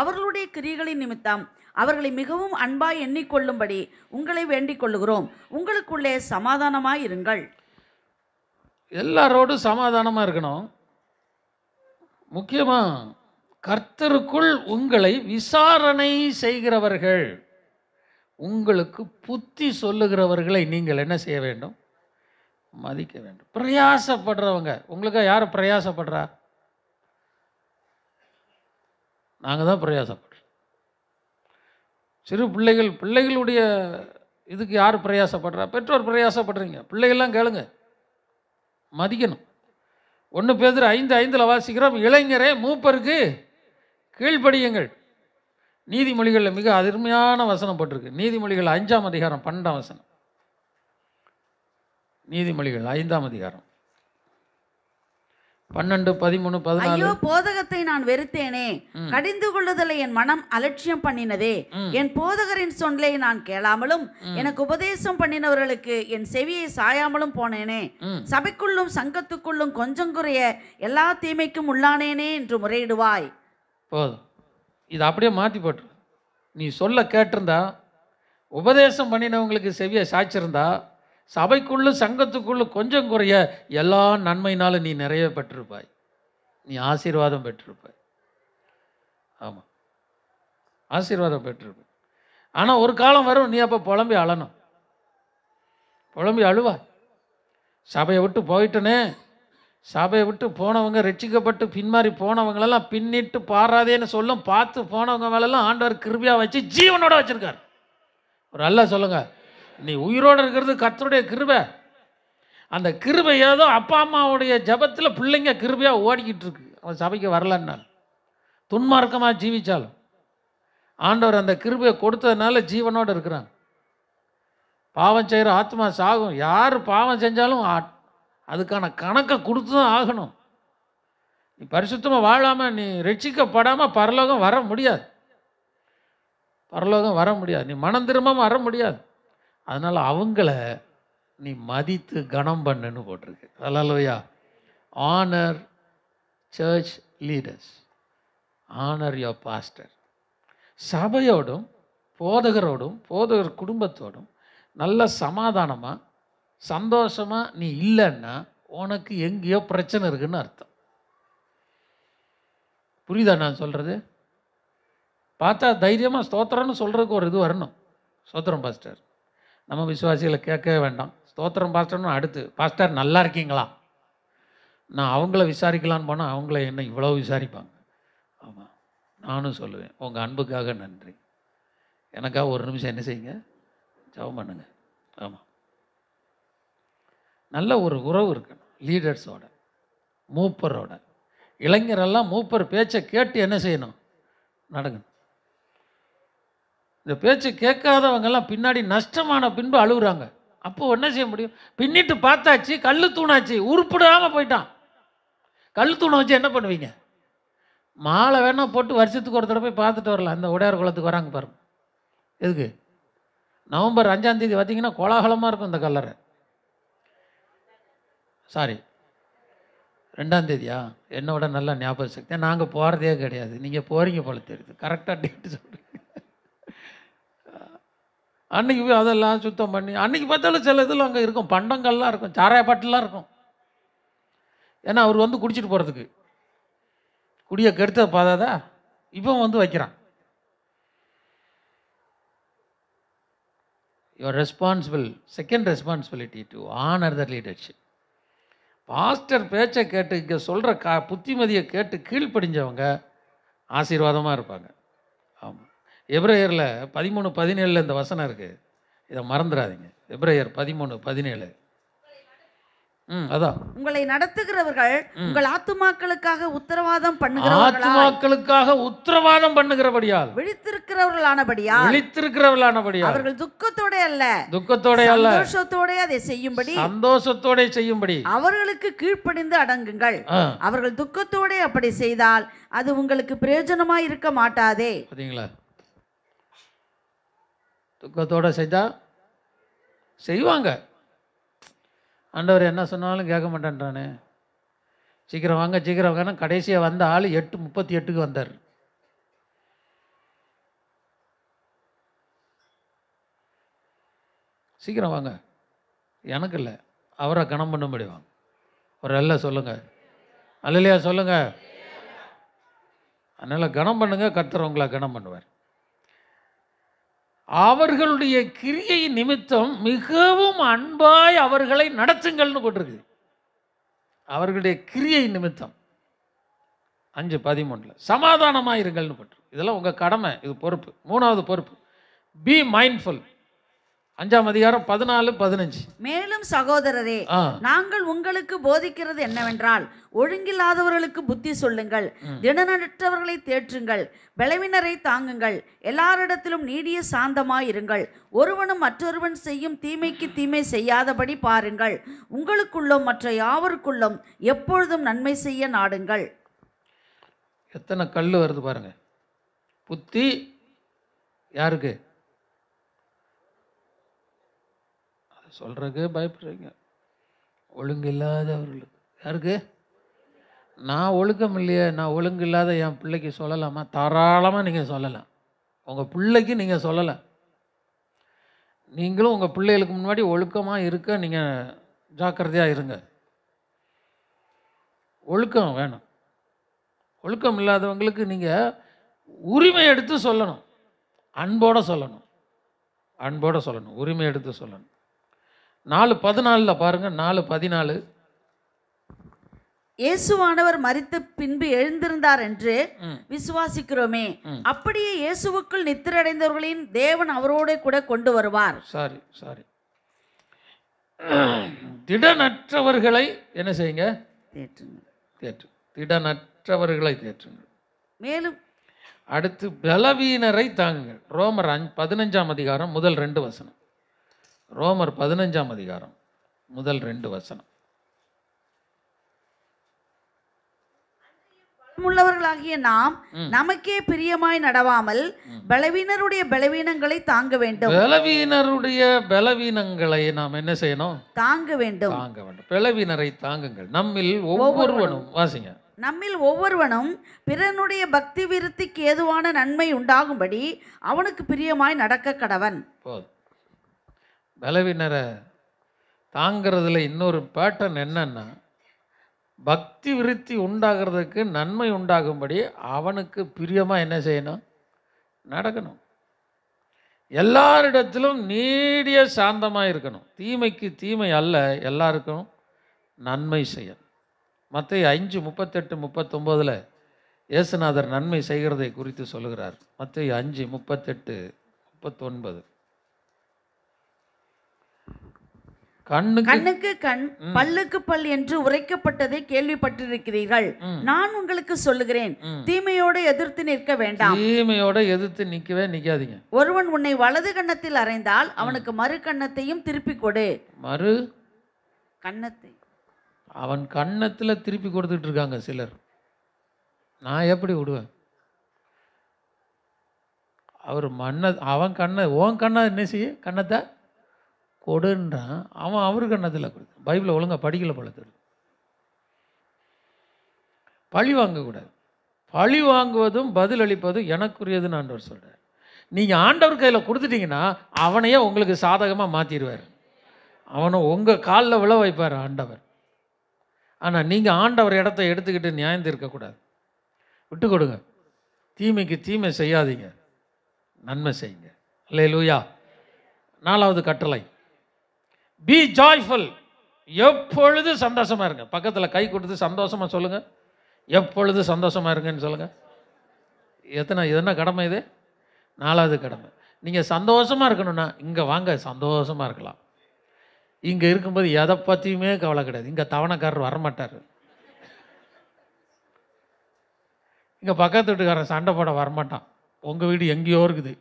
அவர்களுடைய கிரிகளின் நிமித்தம் அவர்களை மிகவும் அன்பாய் எண்ணிக்கொள்ளும்படி உங்களை வேண்டிக் கொள்ளுகிறோம் உங்களுக்குள்ளே சமாதானமாக இருங்கள் எல்லாரோடும் சமாதானமாக இருக்கணும் முக்கியமாக கர்த்தருக்குள் உங்களை விசாரணை செய்கிறவர்கள் உங்களுக்கு புத்தி சொல்லுகிறவர்களை நீங்கள் என்ன செய்ய வேண்டும் மதிக்க வேண்டும் பிரயாசப்படுறவங்க உங்களுக்கு யார் பிரயாசப்படுறா நாங்கள் தான் பிரயாசப்படுறோம் சிறு பிள்ளைகள் பிள்ளைகளுடைய இதுக்கு யார் பிரயாசப்படுறா பெற்றோர் பிரயாசப்படுறீங்க பிள்ளைகள்லாம் கேளுங்க மதிக்கணும் ஒன்று பேர் ஐந்து ஐந்தில் வாசிக்கிறோம் இளைஞரே மூப்பருக்கு கீழ்ப்படியுங்கள் நீதிமொழிகளில் மிக அருமையான வசனம் போட்டிருக்கு நீதிமொழிகள் அஞ்சாம் அதிகாரம் பன்னெண்டாம் வசனம் நீதிமொழிகள் ஐந்தாம் அதிகாரம் பன்னெண்டு பதிமூணு பதினாலு போதகத்தை நான் வெறுத்தேனே கடிந்து கொள்ளுதலை என் மனம் அலட்சியம் பண்ணினதே என் போதகரின் சொல்லை நான் கேளாமலும் எனக்கு உபதேசம் பண்ணினவர்களுக்கு என் செவியை சாயாமலும் போனேனே சபைக்குள்ளும் சங்கத்துக்குள்ளும் கொஞ்சம் குறைய எல்லா தீமைக்கும் உள்ளானேனே என்று முறையிடுவாய் போதும் இது அப்படியே மாற்றி போட்டு நீ சொல்ல கேட்டிருந்தா உபதேசம் பண்ணினவங்களுக்கு செவிய சாய்ச்சிருந்தா சபைக்குள்ளே சங்கத்துக்குள்ளே கொஞ்சம் குறைய எல்லா நன்மையினாலும் நீ நிறைய பெற்றிருப்பாய் நீ ஆசீர்வாதம் பெற்றிருப்பாய் ஆமாம் ஆசீர்வாதம் பெற்றிருப்பாய் ஆனால் ஒரு காலம் வரும் நீ அப்போ புலம்பி அழணும் புலம்பி அழுவா சபையை விட்டு போயிட்டனே சபையை விட்டு போனவங்க ரட்சிக்கப்பட்டு பின்மாறி போனவங்களெல்லாம் பின்னிட்டு பாராதேன்னு சொல்லும் பார்த்து போனவங்க மேலெல்லாம் ஆண்டவர் கிருபியாக வச்சு ஜீவனோட வச்சுருக்கார் ஒரு நல்லா சொல்லுங்கள் நீ உயிரோடு இருக்கிறது கத்தருடைய கிருபை அந்த கிருபை ஏதோ அப்பா அம்மாவுடைய ஜபத்தில் பிள்ளைங்க கிருபையாக ஓடிக்கிட்டு இருக்கு அவன் சபைக்கு வரலன்னா துன்மார்க்கமாக ஜீவித்தாலும் ஆண்டவர் அந்த கிருபையை கொடுத்ததுனால ஜீவனோடு இருக்கிறான் பாவம் செய்கிற ஆத்மா சாகும் யார் பாவம் செஞ்சாலும் அதுக்கான கணக்கை கொடுத்து தான் ஆகணும் நீ பரிசுத்தமாக வாழாமல் நீ ரட்சிக்கப்படாமல் பரலோகம் வர முடியாது பரலோகம் வர முடியாது நீ மனம் திரும்பாமல் வர முடியாது அதனால் அவங்கள நீ மதித்து கனம் பண்ணுன்னு போட்டிருக்கு அல்லவையா honour church leaders honour your pastor சபையோடும் போதகரோடும் போதகர் குடும்பத்தோடும் நல்ல சமாதானமாக சந்தோஷமாக நீ இல்லைன்னா உனக்கு எங்கேயோ பிரச்சனை இருக்குன்னு அர்த்தம் புரியுதா நான் சொல்கிறது பார்த்தா தைரியமாக ஸ்தோத்திரம்னு சொல்கிறதுக்கு ஒரு இது வரணும் ஸ்தோத்திரம் பாஸ்டர் நம்ம விசுவாசிகளை கேட்கவே வேண்டாம் ஸ்தோத்திரம் பாஸ்டர்னு அடுத்து பாஸ்டர் நல்லா இருக்கீங்களா நான் அவங்கள விசாரிக்கலான்னு போனால் அவங்கள என்ன இவ்வளோ விசாரிப்பாங்க ஆமாம் நானும் சொல்லுவேன் உங்கள் அன்புக்காக நன்றி எனக்காக ஒரு நிமிஷம் என்ன செய்யுங்க ஜபம் பண்ணுங்கள் ஆமாம் நல்ல ஒரு உறவு இருக்கணும் லீடர்ஸோட மூப்பரோட இளைஞரெல்லாம் மூப்பர் பேச்சை கேட்டு என்ன செய்யணும் நடங்க இந்த பேச்சு கேட்காதவங்கெல்லாம் பின்னாடி நஷ்டமான பின்பு அழுகுறாங்க அப்போது என்ன செய்ய முடியும் பின்னிட்டு பார்த்தாச்சு கல் தூணாச்சு உருப்பிடாமல் போயிட்டான் கல் தூணை வச்சு என்ன பண்ணுவீங்க மாலை வேணால் போட்டு வருஷத்துக்கு ஒரு தடவை போய் பார்த்துட்டு வரலாம் அந்த உடையார் குளத்துக்கு வராங்க பாருங்க எதுக்கு நவம்பர் அஞ்சாந்தேதி பார்த்தீங்கன்னா கோலாகலமாக இருக்கும் இந்த கல்லறை சாரி ரெண்டாம் தேதியா என்னோட நல்லா ஞாபக சக்தி நாங்கள் போகிறதே கிடையாது நீங்கள் போகிறீங்க போல தெரியுது கரெக்டாக டேட்டு சொல்கிறீங்க அன்றைக்கி போய் அதெல்லாம் சுத்தம் பண்ணி அன்றைக்கி பார்த்தாலும் சில இதில் அங்கே இருக்கும் பண்டங்கள்லாம் இருக்கும் சாராயப்பாட்டெலாம் இருக்கும் ஏன்னா அவர் வந்து குடிச்சிட்டு போகிறதுக்கு குடிய கெடுத்த பார்த்தாதா இப்போ வந்து வைக்கிறான் your responsible second responsibility to honour the leadership pastor பேச்சை கேட்டு இங்கே சொல்கிற கா புத்திமதியை கேட்டு கீழ்ப்படிஞ்சவங்க ஆசீர்வாதமாக இருப்பாங்க ஆமாம் எப்ரேயரில் பதிமூணு பதினேழில் இந்த வசனம் இருக்குது இதை மறந்துடாதீங்க எப்ரேயர் பதிமூணு பதினேழு அதான் உங்களை நடத்துகிறவர்கள் உங்கள் ஆத்துமாக்களுக்காக உத்தரவாதம் பண்ணுகிறவர்களா ஆத்துமாக்களுக்காக உத்தரவாதம் பண்ணுகிறபடியால் விழித்திருக்கிறவர்களானபடியா விழித்திருக்கிறவர்களானபடியா அவர்கள் துக்கத்தோட அல்ல துக்கத்தோட அல்ல சந்தோஷத்தோட அதை செய்யும்படி சந்தோஷத்தோட செய்யும்படி அவர்களுக்கு கீழ்ப்படிந்து அடங்குங்கள் அவர்கள் துக்கத்தோட அப்படி செய்தால் அது உங்களுக்கு பிரயோஜனமா இருக்க மாட்டாதே பாத்தீங்களா துக்கத்தோட செஞ்சா செய்வாங்க ஆண்டவர் என்ன சொன்னாலும் கேட்க மாட்டேன்றானே சீக்கிரம் வாங்க சீக்கிரம் வாங்க கடைசியாக வந்த ஆள் எட்டு முப்பத்தி எட்டுக்கு வந்தார் சீக்கிரம் வாங்க எனக்கு இல்லை அவரை கணம் பண்ண முடியும் ஒரு அல்ல சொல்லுங்கள் அல்லையா சொல்லுங்கள் அதனால் கணம் பண்ணுங்கள் கத்துறவங்களா கணம் பண்ணுவார் அவர்களுடைய கிரியை நிமித்தம் மிகவும் அன்பாய் அவர்களை நடத்துங்கள்னு போட்டிருக்கு அவர்களுடைய கிரியை நிமித்தம் அஞ்சு பதிமூணில் சமாதானமாக இருங்கள்னு போட்டிருக்கு இதெல்லாம் உங்கள் கடமை இது பொறுப்பு மூணாவது பொறுப்பு பி மைண்ட்ஃபுல் அஞ்சாம் அதிகாரம் பதினாலு பதினஞ்சு மேலும் சகோதரரே நாங்கள் உங்களுக்கு போதிக்கிறது என்னவென்றால் ஒழுங்கில்லாதவர்களுக்கு புத்தி சொல்லுங்கள் திடனற்றவர்களை தேற்றுங்கள் பலவினரை தாங்குங்கள் எல்லாரிடத்திலும் நீடிய சாந்தமாயிருங்கள் ஒருவனும் மற்றொருவன் செய்யும் தீமைக்கு தீமை செய்யாதபடி பாருங்கள் உங்களுக்குள்ளும் மற்ற யாவருக்குள்ளும் எப்பொழுதும் நன்மை செய்ய நாடுங்கள் எத்தனை கல் வருது பாருங்க புத்தி யாருக்கு சொல்கிறதுக்கே பயப்படுறீங்க ஒழுங்கு இல்லாதவர்களுக்கு யாருக்கு நான் ஒழுக்கம் இல்லையே நான் ஒழுங்கு இல்லாத என் பிள்ளைக்கு சொல்லலாமா தாராளமாக நீங்கள் சொல்லலாம் உங்கள் பிள்ளைக்கு நீங்கள் சொல்லலை நீங்களும் உங்கள் பிள்ளைகளுக்கு முன்னாடி ஒழுக்கமாக இருக்க நீங்கள் ஜாக்கிரதையாக இருங்க ஒழுக்கம் வேணும் ஒழுக்கம் இல்லாதவங்களுக்கு நீங்கள் உரிமை எடுத்து சொல்லணும் அன்போடு சொல்லணும் அன்போடு சொல்லணும் உரிமை எடுத்து சொல்லணும் நாலு பதினாலில் பாருங்கள் நாலு பதினாலு இயேசுவானவர் மறித்து பின்பு எழுந்திருந்தார் என்று விசுவாசிக்கிறோமே அப்படியே இயேசுவுக்குள் நித்திரடைந்தவர்களின் தேவன் அவரோட கூட கொண்டு வருவார் சாரி சாரி திடனற்றவர்களை என்ன செய்யுங்க தேற்றுங்க தேற்று திடனற்றவர்களை தேற்றுங்க மேலும் அடுத்து பலவீனரை தாங்குங்கள் ரோமர் பதினஞ்சாம் அதிகாரம் முதல் ரெண்டு வசனம் ரோமர் பதினஞ்சாம் அதிகாரம் முதல் ரெண்டு வசனம் உள்ளவர்களாகிய நாம் நமக்கே பிரியமாய் நடவாமல் பலவீனருடைய பலவீனங்களை தாங்க வேண்டும் பலவீனருடைய பலவீனங்களை நாம் என்ன செய்யணும் தாங்க வேண்டும் தாங்க வேண்டும் பலவீனரை தாங்குங்கள் நம்மில் ஒவ்வொருவனும் வாசிங்க நம்மில் ஒவ்வொருவனும் பிறனுடைய பக்தி விருத்திக்கு ஏதுவான நன்மை உண்டாகும்படி அவனுக்கு பிரியமாய் நடக்க கடவன் போதும் பலவினரை தாங்கிறதுல இன்னொரு பேட்டர்ன் என்னன்னா பக்தி விருத்தி உண்டாகிறதுக்கு நன்மை உண்டாகும்படி அவனுக்கு பிரியமாக என்ன செய்யணும் நடக்கணும் எல்லாரிடத்திலும் நீடிய சாந்தமாக இருக்கணும் தீமைக்கு தீமை அல்ல எல்லாருக்கும் நன்மை செய்ய மற்ற அஞ்சு முப்பத்தெட்டு முப்பத்தொம்போதில் இயேசுநாதர் நன்மை செய்கிறதை குறித்து சொல்கிறார் மற்ற அஞ்சு முப்பத்தெட்டு முப்பத்தொன்பது கண்ணுக்கு கண் பல்லுக்கு பல் என்று உரைக்கப்பட்டதை கேள்விப்பட்டிருக்கிறீர்கள் நான் உங்களுக்கு சொல்லுகிறேன் தீமையோட எதிர்த்து நிற்க வேண்டாம் தீமையோட எதிர்த்து நிற்கவே நிக்காதீங்க ஒருவன் உன்னை வலது கண்ணத்தில் அறைந்தால் அவனுக்கு மறு கண்ணத்தையும் திருப்பி கொடு மறு கண்ணத்தை அவன் கண்ணத்தில் திருப்பி கொடுத்துட்டு இருக்காங்க சிலர் நான் எப்படி விடுவேன் அவர் மண்ணை அவன் கண்ணை ஓன் கண்ணா என்ன செய்ய கண்ணத்தை கொடுன்றான் அவன் அவருக்கு என்னதில் கொடுத்தான் பைபிளை ஒழுங்காக படிக்கல போல தெரியும் பழி வாங்கக்கூடாது பழி வாங்குவதும் பதில் அளிப்பதும் எனக்குரியதுன்னு ஆண்டவர் சொல்கிறார் நீங்கள் ஆண்டவர் கையில் கொடுத்துட்டீங்கன்னா அவனையே உங்களுக்கு சாதகமாக மாற்றிடுவார் அவனை உங்கள் காலில் விழ வைப்பார் ஆண்டவர் ஆனால் நீங்கள் ஆண்டவர் இடத்த எடுத்துக்கிட்டு நியாயம் தீர்க்கக்கூடாது விட்டு கொடுங்க தீமைக்கு தீமை செய்யாதீங்க நன்மை செய்யுங்க இல்லை லூயா நாலாவது கட்டளை பி ஜாய்ஃபுல் எப்பொழுது சந்தோஷமாக இருங்க பக்கத்தில் கை கொடுத்து சந்தோஷமாக சொல்லுங்கள் எப்பொழுது சந்தோஷமாக இருங்கன்னு சொல்லுங்கள் எத்தனை எதனா கடமை இது நாலாவது கடமை நீங்கள் சந்தோஷமாக இருக்கணும்னா இங்கே வாங்க சந்தோஷமாக இருக்கலாம் இங்கே இருக்கும்போது எதை பற்றியுமே கவலை கிடையாது இங்கே தவணைக்காரர் வரமாட்டார் இங்கே பக்கத்து வீட்டுக்காரன் சண்டை போட வரமாட்டான் உங்கள் வீடு எங்கேயோ இருக்குது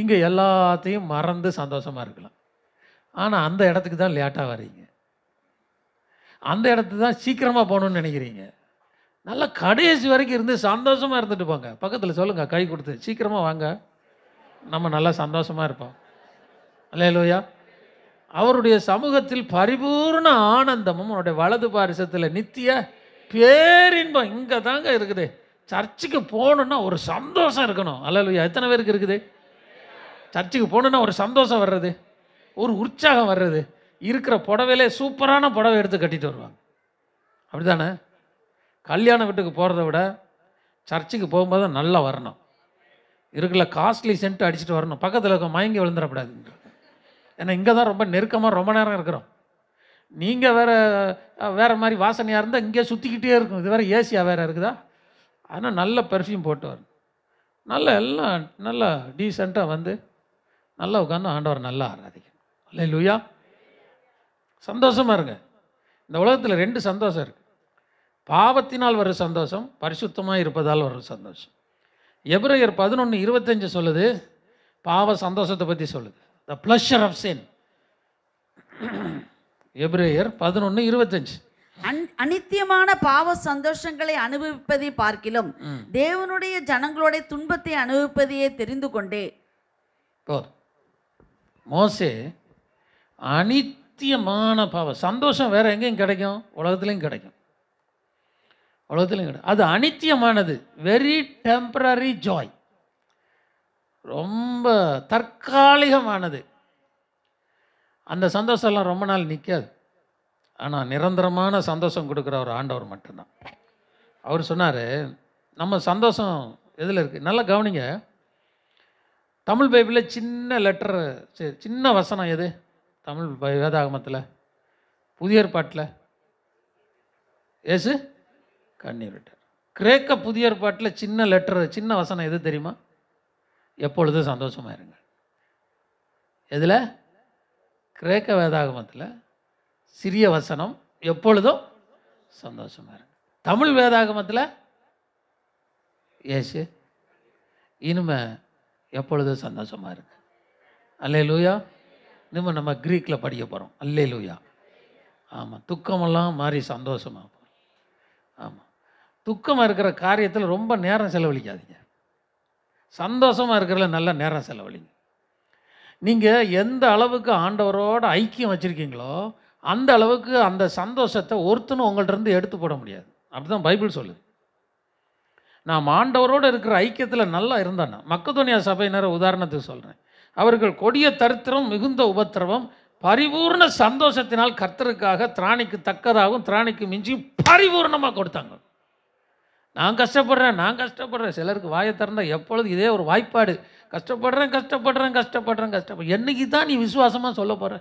இங்கே எல்லாத்தையும் மறந்து சந்தோஷமாக இருக்கலாம் ஆனால் அந்த இடத்துக்கு தான் லேட்டாக வரீங்க அந்த இடத்துக்கு தான் சீக்கிரமாக போகணுன்னு நினைக்கிறீங்க நல்லா கடைசி வரைக்கும் இருந்து சந்தோஷமாக இருந்துட்டு போங்க பக்கத்தில் சொல்லுங்கள் கை கொடுத்து சீக்கிரமாக வாங்க நம்ம நல்லா சந்தோஷமாக இருப்போம் அல்ல லோயா அவருடைய சமூகத்தில் பரிபூர்ண ஆனந்தமும் அவருடைய வலது பாரிசத்தில் நித்திய பேரின்பம் இங்கே தாங்க இருக்குது சர்ச்சுக்கு போகணுன்னா ஒரு சந்தோஷம் இருக்கணும் அல்ல லோயா எத்தனை பேருக்கு இருக்குது சர்ச்சுக்கு போகணுன்னா ஒரு சந்தோஷம் வர்றது ஒரு உற்சாகம் வர்றது இருக்கிற புடவையிலே சூப்பரான புடவை எடுத்து கட்டிட்டு வருவாங்க அப்படி தானே கல்யாண வீட்டுக்கு போகிறத விட சர்ச்சுக்கு போகும்போது தான் நல்லா வரணும் இருக்குல்ல காஸ்ட்லி சென்ட் அடிச்சுட்டு வரணும் பக்கத்தில் இருக்க மயங்கி விழுந்துடக்கூடாதுன்றது ஏன்னா இங்கே தான் ரொம்ப நெருக்கமாக ரொம்ப நேரம் இருக்கிறோம் நீங்கள் வேறு வேறு மாதிரி வாசனையாக இருந்தால் இங்கே சுற்றிக்கிட்டே இருக்கும் இது வேறு ஏசியாக வேறு இருக்குதா அதனால் நல்ல பெர்ஃப்யூம் போட்டு வரணும் நல்லா எல்லாம் நல்லா டீசெண்டாக வந்து நல்லா உட்காந்து ஆண்டவர் நல்லா ஆராதிக்கும் இல்லை லுயா சந்தோஷமாக இருங்க இந்த உலகத்தில் ரெண்டு சந்தோஷம் இருக்குது பாவத்தினால் வர சந்தோஷம் பரிசுத்தமாக இருப்பதால் வர சந்தோஷம் எப்ரையர் பதினொன்று இருபத்தஞ்சு சொல்லுது பாவ சந்தோஷத்தை பற்றி சொல்லுது த ப்ளஷர் ஆஃப் சென் எப்ரேயர் பதினொன்று இருபத்தஞ்சு அனித்தியமான பாவ சந்தோஷங்களை அனுபவிப்பதை பார்க்கிலும் தேவனுடைய ஜனங்களுடைய துன்பத்தை அனுபவிப்பதையே தெரிந்து கொண்டே போதும் மோசே அனித்தியமான பாவம் சந்தோஷம் வேறு எங்கேயும் கிடைக்கும் உலகத்துலேயும் கிடைக்கும் உலகத்துலையும் கிடைக்கும் அது அனித்தியமானது வெரி டெம்பரரி ஜாய் ரொம்ப தற்காலிகமானது அந்த சந்தோஷம்லாம் ரொம்ப நாள் நிற்காது ஆனால் நிரந்தரமான சந்தோஷம் கொடுக்குற ஒரு ஆண்டவர் மட்டும்தான் அவர் சொன்னார் நம்ம சந்தோஷம் எதில் இருக்குது நல்லா கவனிங்க தமிழ் பைபிளில் சின்ன லெட்டர் சின்ன வசனம் எது தமிழ் வேதாகமத்தில் புதிய ஏற்பாட்டில் ஏசு கண்ணீர் விட்டார் கிரேக்க புதிய ஏற்பாட்டில் சின்ன லெட்டர் சின்ன வசனம் எது தெரியுமா எப்பொழுதும் சந்தோஷமாக இருங்க எதில் கிரேக்க வேதாகமத்தில் சிறிய வசனம் எப்பொழுதும் சந்தோஷமாக இருங்க தமிழ் வேதாகமத்தில் ஏசு இனிமே எப்பொழுதும் சந்தோஷமாக இருக்கு அல்லே லூயா இனிமேல் நம்ம க்ரீக்கில் படிக்க போகிறோம் அல்லே லூயா ஆமாம் துக்கமெல்லாம் மாறி சந்தோஷமாக போகிறோம் ஆமாம் துக்கமாக இருக்கிற காரியத்தில் ரொம்ப நேரம் செலவழிக்காதீங்க சந்தோஷமாக இருக்கிறதுல நல்லா நேரம் செலவழிங்க நீங்கள் எந்த அளவுக்கு ஆண்டவரோட ஐக்கியம் வச்சுருக்கீங்களோ அந்த அளவுக்கு அந்த சந்தோஷத்தை ஒருத்தனும் உங்கள்கிட்டருந்து எடுத்து போட முடியாது அப்படி தான் பைபிள் சொல்லுது நாம் ஆண்டவரோடு இருக்கிற ஐக்கியத்தில் நல்லா இருந்தானா மக்கதோனியா சபையினரை உதாரணத்துக்கு சொல்கிறேன் அவர்கள் கொடிய தரித்திரம் மிகுந்த உபத்திரவம் பரிபூர்ண சந்தோஷத்தினால் கர்த்தருக்காக திராணிக்கு தக்கதாகவும் திராணிக்கு மிஞ்சியும் பரிபூர்ணமாக கொடுத்தாங்க நான் கஷ்டப்படுறேன் நான் கஷ்டப்படுறேன் சிலருக்கு வாயை திறந்தால் எப்பொழுது இதே ஒரு வாய்ப்பாடு கஷ்டப்படுறேன் கஷ்டப்படுறேன் கஷ்டப்படுறேன் கஷ்டப்படுறேன் என்றைக்கு தான் நீ விசுவாசமாக சொல்ல போகிற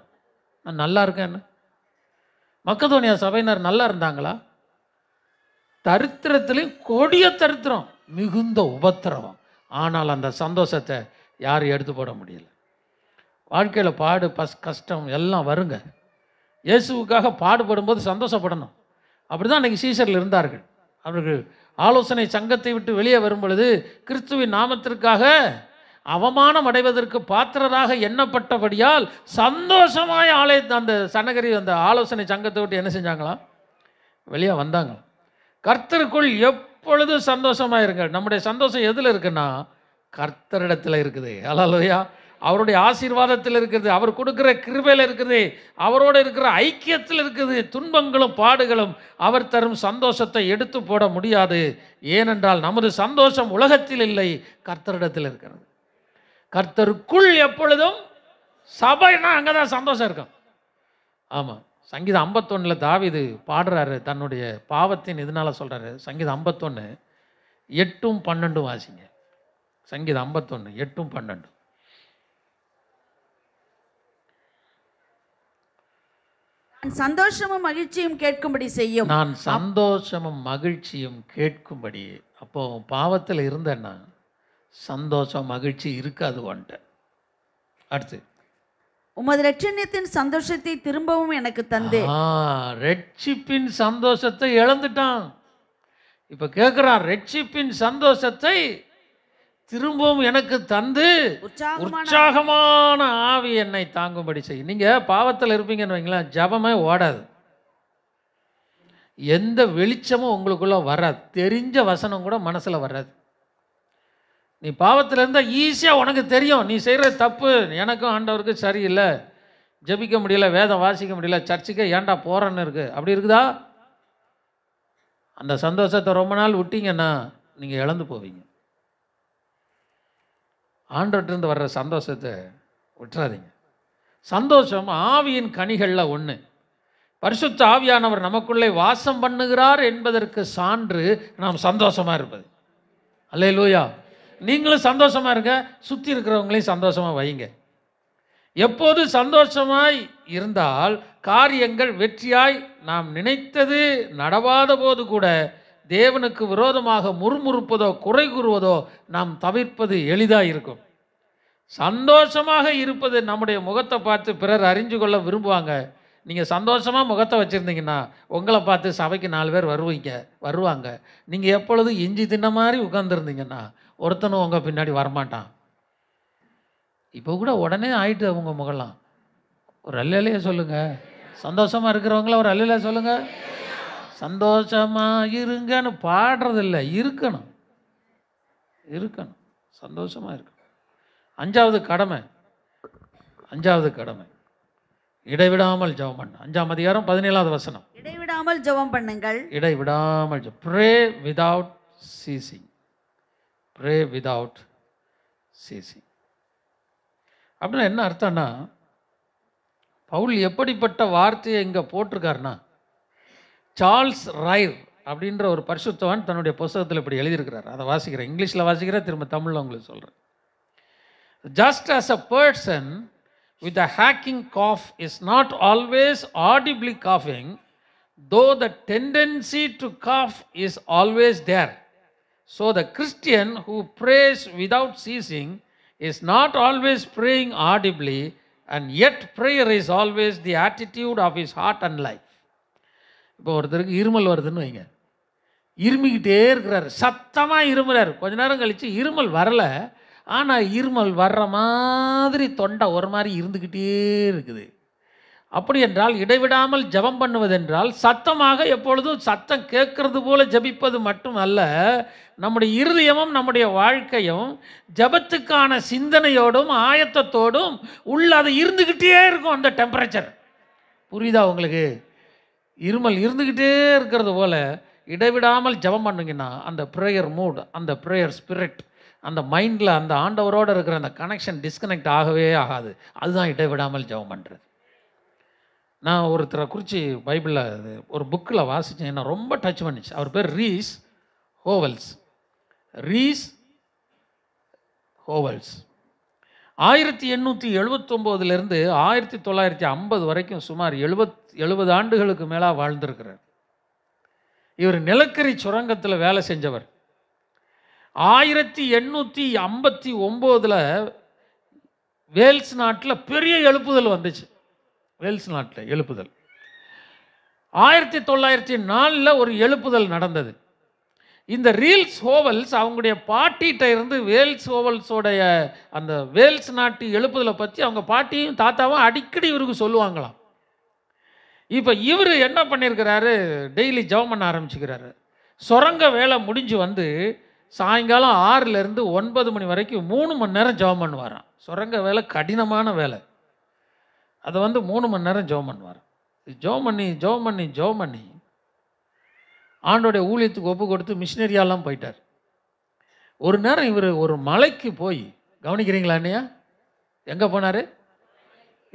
நான் நல்லா இருக்கேன்னு மக்கதோனியா சபையினர் நல்லா இருந்தாங்களா தரித்திரத்துலேயும் கொடிய தரித்திரம் மிகுந்த உபத்திரவம் ஆனால் அந்த சந்தோஷத்தை யாரும் எடுத்து போட முடியல வாழ்க்கையில் பாடு பஸ் கஷ்டம் எல்லாம் வருங்க இயேசுவுக்காக பாடுபடும்போது சந்தோஷப்படணும் அப்படி தான் அன்றைக்கி சீசரில் இருந்தார்கள் அவர்கள் ஆலோசனை சங்கத்தை விட்டு வெளியே வரும் பொழுது கிறிஸ்துவின் நாமத்திற்காக அவமானம் அடைவதற்கு பாத்திரராக எண்ணப்பட்டபடியால் சந்தோஷமாய் ஆலய அந்த சனகரி அந்த ஆலோசனை சங்கத்தை விட்டு என்ன செஞ்சாங்களாம் வெளியே வந்தாங்க கர்த்தருக்குள் எப்பொழுதும் சந்தோஷமாக இருங்க நம்முடைய சந்தோஷம் எதில் இருக்குன்னா கர்த்தரிடத்தில் இருக்குது அலலோயா அவருடைய ஆசீர்வாதத்தில் இருக்கிறது அவர் கொடுக்குற கிருபையில் இருக்குது அவரோடு இருக்கிற ஐக்கியத்தில் இருக்குது துன்பங்களும் பாடுகளும் அவர் தரும் சந்தோஷத்தை எடுத்து போட முடியாது ஏனென்றால் நமது சந்தோஷம் உலகத்தில் இல்லை கர்த்தரிடத்தில் இருக்கிறது கர்த்தருக்குள் எப்பொழுதும் சபைனா அங்கே தான் சந்தோஷம் இருக்கும் ஆமாம் சங்கீதம் ஐம்பத்தொன்னில் தாவிது பாடுறாரு தன்னுடைய பாவத்தின் இதனால் சொல்கிறாரு சங்கீதம் ஐம்பத்தொன்று எட்டும் பன்னெண்டும் வாசிங்க சங்கீதம் ஐம்பத்தொன்று எட்டும் பன்னெண்டு சந்தோஷமும் மகிழ்ச்சியும் கேட்கும்படி செய்யும் நான் சந்தோஷமும் மகிழ்ச்சியும் கேட்கும்படி அப்போ பாவத்தில் இருந்தேன்னா சந்தோஷம் மகிழ்ச்சி இருக்காது வந்துட்டு அடுத்து உமது லட்சணியத்தின் சந்தோஷத்தை திரும்பவும் எனக்கு தந்தே ரட்சிப்பின் சந்தோஷத்தை இழந்துட்டான் இப்போ கேட்குறான் ரட்சிப்பின் சந்தோஷத்தை திரும்பவும் எனக்கு தந்து உற்சாகமான ஆவி என்னை தாங்கும்படி செய்யும் நீங்கள் பாவத்தில் இருப்பீங்கன்னு வைங்களேன் ஜபமே ஓடாது எந்த வெளிச்சமும் உங்களுக்குள்ளே வராது தெரிஞ்ச வசனம் கூட மனசில் வராது நீ பாவத்தில் இருந்தால் ஈஸியாக உனக்கு தெரியும் நீ செய்கிற தப்பு எனக்கும் ஆண்டவருக்கும் சரியில்லை ஜபிக்க முடியல வேதம் வாசிக்க முடியல சர்ச்சுக்கு ஏன்டா போகிறேன்னு இருக்குது அப்படி இருக்குதா அந்த சந்தோஷத்தை ரொம்ப நாள் விட்டீங்கன்னா நீங்கள் இழந்து போவீங்க ஆண்டோட்டிருந்து வர்ற சந்தோஷத்தை விட்டுறாதீங்க சந்தோஷம் ஆவியின் கனிகளில் ஒன்று பரிசுத்த ஆவியானவர் நமக்குள்ளே வாசம் பண்ணுகிறார் என்பதற்கு சான்று நாம் சந்தோஷமாக இருப்பது அல்லே லூயா நீங்களும் சந்தோஷமாக இருங்க சுற்றி இருக்கிறவங்களையும் சந்தோஷமாக வைங்க எப்போது சந்தோஷமாய் இருந்தால் காரியங்கள் வெற்றியாய் நாம் நினைத்தது நடவாத போது கூட தேவனுக்கு விரோதமாக முறுமுறுப்பதோ குறை கூறுவதோ நாம் தவிர்ப்பது எளிதாக இருக்கும் சந்தோஷமாக இருப்பது நம்முடைய முகத்தை பார்த்து பிறர் அறிஞ்சு கொள்ள விரும்புவாங்க நீங்கள் சந்தோஷமாக முகத்தை வச்சுருந்தீங்கன்னா உங்களை பார்த்து சபைக்கு நாலு பேர் வருவீங்க வருவாங்க நீங்கள் எப்பொழுதும் இஞ்சி தின்ன மாதிரி உட்காந்துருந்தீங்கன்னா ஒருத்தனும் உங்கள் பின்னாடி வரமாட்டான் இப்போ கூட உடனே ஆயிட்டு அவங்க முகலாம் ஒரு அல்லையிலேயே சொல்லுங்கள் சந்தோஷமாக இருக்கிறவங்கள ஒரு அல்லையில சொல்லுங்கள் சந்தோஷமாக இருங்கன்னு பாடுறதில்லை இருக்கணும் இருக்கணும் சந்தோஷமாக இருக்கணும் அஞ்சாவது கடமை அஞ்சாவது கடமை இடைவிடாமல் ஜெபம் பண்ண அஞ்சாம் அதிகாரம் பதினேழாவது வசனம் இடைவிடாமல் ஜெபம் பண்ணுங்கள் இடைவிடாமல் pray without ceasing pray without ceasing அப்படின்னா என்ன அர்த்தம்னா பவுல் எப்படிப்பட்ட வார்த்தையை இங்கே போட்டிருக்காருன்னா சார்ல்ஸ் ராயர் அப்படின்ற ஒரு பரிசுத்தவன் தன்னுடைய புஸ்தகத்தில் இப்படி எழுதியிருக்கிறார் அதை வாசிக்கிறேன் இங்கிலீஷில் வாசிக்கிறேன் திரும்ப தமிழில் உங்களுக்கு சொல்கிறேன் just as a person with a hacking cough is not always audibly காஃபிங் though the tendency to cough is always there so the Christian who prays without ceasing is not always praying audibly and yet prayer is always the attitude of his heart and life இப்போ ஒருத்தருக்கு இருமல் வருதுன்னு வைங்க இருமிக்கிட்டே இருக்கிறாரு சத்தமாக இருமுறாரு கொஞ்ச நேரம் கழித்து இருமல் வரலை ஆனால் இருமல் வர்ற மாதிரி தொண்டை ஒரு மாதிரி இருந்துக்கிட்டே இருக்குது அப்படி என்றால் இடைவிடாமல் ஜபம் பண்ணுவதென்றால் சத்தமாக எப்பொழுதும் சத்தம் கேட்கறது போல ஜபிப்பது மட்டும் அல்ல நம்முடைய இருதயமும் நம்முடைய வாழ்க்கையும் ஜபத்துக்கான சிந்தனையோடும் ஆயத்தத்தோடும் உள்ள அதை இருந்துக்கிட்டே இருக்கும் அந்த டெம்பரேச்சர் புரியுதா உங்களுக்கு இருமல் இருந்துக்கிட்டே இருக்கிறது போல் இடைவிடாமல் ஜபம் பண்ணுங்கன்னா அந்த ப்ரேயர் மூட் அந்த ப்ரேயர் ஸ்பிரிட் அந்த மைண்டில் அந்த ஆண்டவரோடு இருக்கிற அந்த கனெக்ஷன் டிஸ்கனெக்ட் ஆகவே ஆகாது அதுதான் இடைவிடாமல் ஜபம் பண்ணுறது நான் ஒருத்தரை குறித்து பைபிளில் ஒரு புக்கில் வாசித்தேன் என்ன ரொம்ப டச் பண்ணிச்சு அவர் பேர் ரீஸ் ஹோவல்ஸ் ரீஸ் ஹோவல்ஸ் ஆயிரத்தி எண்ணூற்றி எழுபத்தொம்போதுலேருந்து ஆயிரத்தி தொள்ளாயிரத்தி ஐம்பது வரைக்கும் சுமார் எழுபத் எழுபது ஆண்டுகளுக்கு மேலாக வாழ்ந்திருக்கிறார் இவர் நிலக்கரி சுரங்கத்தில் வேலை செஞ்சவர் ஆயிரத்தி எண்ணூற்றி ஐம்பத்தி ஒம்போதில் வேல்ஸ் நாட்டில் பெரிய எழுப்புதல் வந்துச்சு வேல்ஸ் நாட்டில் எழுப்புதல் ஆயிரத்தி தொள்ளாயிரத்தி நாலில் ஒரு எழுப்புதல் நடந்தது இந்த ரீல்ஸ் ஹோவல்ஸ் அவங்களுடைய பாட்டிகிட்ட இருந்து வேல்ஸ் ஹோவல்ஸோடைய அந்த வேல்ஸ் நாட்டு எழுப்புதலை பற்றி அவங்க பாட்டியும் தாத்தாவும் அடிக்கடி இவருக்கு சொல்லுவாங்களாம் இப்போ இவர் என்ன பண்ணியிருக்கிறாரு டெய்லி ஜவம் பண்ண ஆரம்பிச்சுக்கிறாரு சுரங்க வேலை முடிஞ்சு வந்து சாயங்காலம் ஆறுலேருந்து ஒன்பது மணி வரைக்கும் மூணு மணி நேரம் ஜவம் பண்ணுவாராம் சுரங்க வேலை கடினமான வேலை அதை வந்து மூணு மணி நேரம் ஜவம் பண்ணுவார் ஜோம் பண்ணி ஜோம் பண்ணி ஜோம் பண்ணி ஆண்டோடைய ஊழியத்துக்கு ஒப்பு கொடுத்து மிஷினரியாலாம் போயிட்டார் ஒரு நேரம் இவர் ஒரு மலைக்கு போய் கவனிக்கிறீங்களா அண்ணையா எங்கே போனார்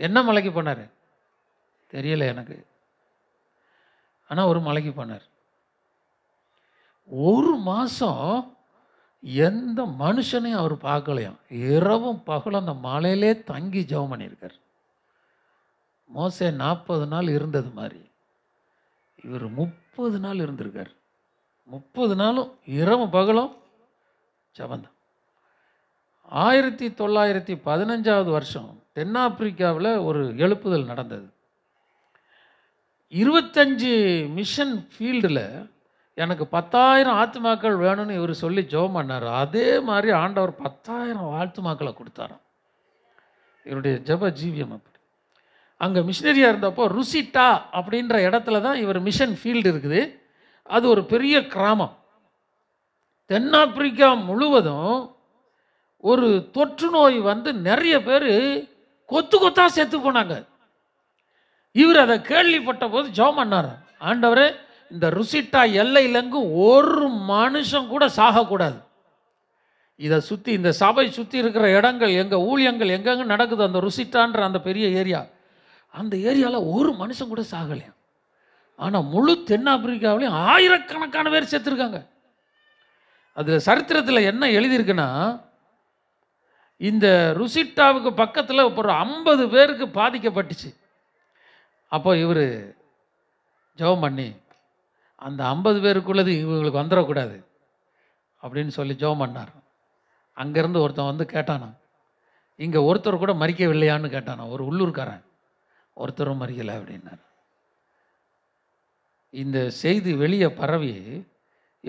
என்ன மலைக்கு போனார் தெரியல எனக்கு ஆனால் ஒரு மலைக்கு போனார் ஒரு மாதம் எந்த மனுஷனையும் அவர் பார்க்கலையாம் இரவும் பகலும் அந்த மலையிலே தங்கி ஜெபம் பண்ணியிருக்கார் மோசே நாற்பது நாள் இருந்தது மாதிரி இவர் முப் முப்பது நாள் இருந்திருக்கார் முப்பது நாளும் இரவு பகலும் ஜபந்தான் ஆயிரத்தி தொள்ளாயிரத்தி பதினஞ்சாவது வருஷம் தென்னாப்பிரிக்காவில் ஒரு எழுப்புதல் நடந்தது இருபத்தஞ்சு மிஷன் ஃபீல்டில் எனக்கு பத்தாயிரம் ஆத்துமாக்கள் வேணும்னு இவர் சொல்லி ஜோம் பண்ணார் அதே மாதிரி ஆண்டவர் பத்தாயிரம் ஆத்துமாக்களை கொடுத்தாராம் இவருடைய ஜப ஜீவியம் அப்படி அங்கே மிஷினரியாக இருந்தப்போ ருசிட்டா அப்படின்ற இடத்துல தான் இவர் மிஷன் ஃபீல்டு இருக்குது அது ஒரு பெரிய கிராமம் தென்னாப்பிரிக்கா முழுவதும் ஒரு தொற்று நோய் வந்து நிறைய பேர் கொத்து கொத்தாக செத்து போனாங்க இவர் அதை கேள்விப்பட்ட போது ஜோம் பண்ணார் ஆண்டவர் இந்த ருசிட்டா எல்லையிலங்கும் ஒரு மனுஷன் கூட சாகக்கூடாது இதை சுற்றி இந்த சபை சுற்றி இருக்கிற இடங்கள் எங்கள் ஊழியங்கள் எங்கெங்கே நடக்குது அந்த ருசிட்டான்ற அந்த பெரிய ஏரியா அந்த ஏரியாவில் ஒரு மனுஷன் கூட சாகலையும் ஆனால் முழு தென்னாப்பிரிக்காவிலையும் ஆயிரக்கணக்கான பேர் சேர்த்துருக்காங்க அதில் சரித்திரத்தில் என்ன எழுதியிருக்குன்னா இந்த ருசிட்டாவுக்கு பக்கத்தில் ஒரு ஐம்பது பேருக்கு பாதிக்கப்பட்டுச்சு அப்போ இவர் ஜெபம் பண்ணி அந்த ஐம்பது பேருக்குள்ளது இவங்களுக்கு வந்துடக்கூடாது அப்படின்னு சொல்லி ஜெபம் பண்ணார் அங்கேருந்து ஒருத்தன் வந்து கேட்டானா இங்கே ஒருத்தர் கூட மறிக்கவில்லையான்னு கேட்டானா ஒரு உள்ளூர்காரன் ஒருத்தரும் அறியலை அப்படின்னார் இந்த செய்தி வெளியே பரவி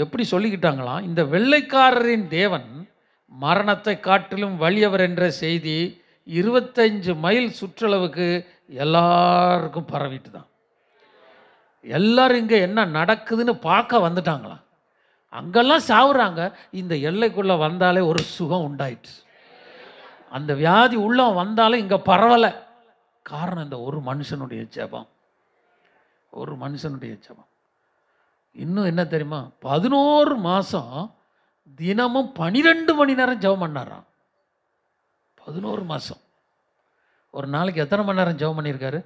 எப்படி சொல்லிக்கிட்டாங்களாம் இந்த வெள்ளைக்காரரின் தேவன் மரணத்தை காட்டிலும் வலியவர் என்ற செய்தி இருபத்தஞ்சு மைல் சுற்றளவுக்கு எல்லாருக்கும் பரவிட்டு தான் எல்லாரும் இங்கே என்ன நடக்குதுன்னு பார்க்க வந்துட்டாங்களாம் அங்கெல்லாம் சாவுறாங்க இந்த எல்லைக்குள்ளே வந்தாலே ஒரு சுகம் உண்டாயிடுச்சு அந்த வியாதி உள்ள வந்தாலும் இங்கே பரவலை காரணம் இந்த ஒரு மனுஷனுடைய ஜபம் ஒரு மனுஷனுடைய ஜபம் இன்னும் என்ன தெரியுமா பதினோரு மாதம் தினமும் பன்னிரெண்டு மணி நேரம் ஜபம் பண்ணாராம் பதினோரு மாதம் ஒரு நாளைக்கு எத்தனை மணி நேரம் ஜபம் பண்ணியிருக்காரு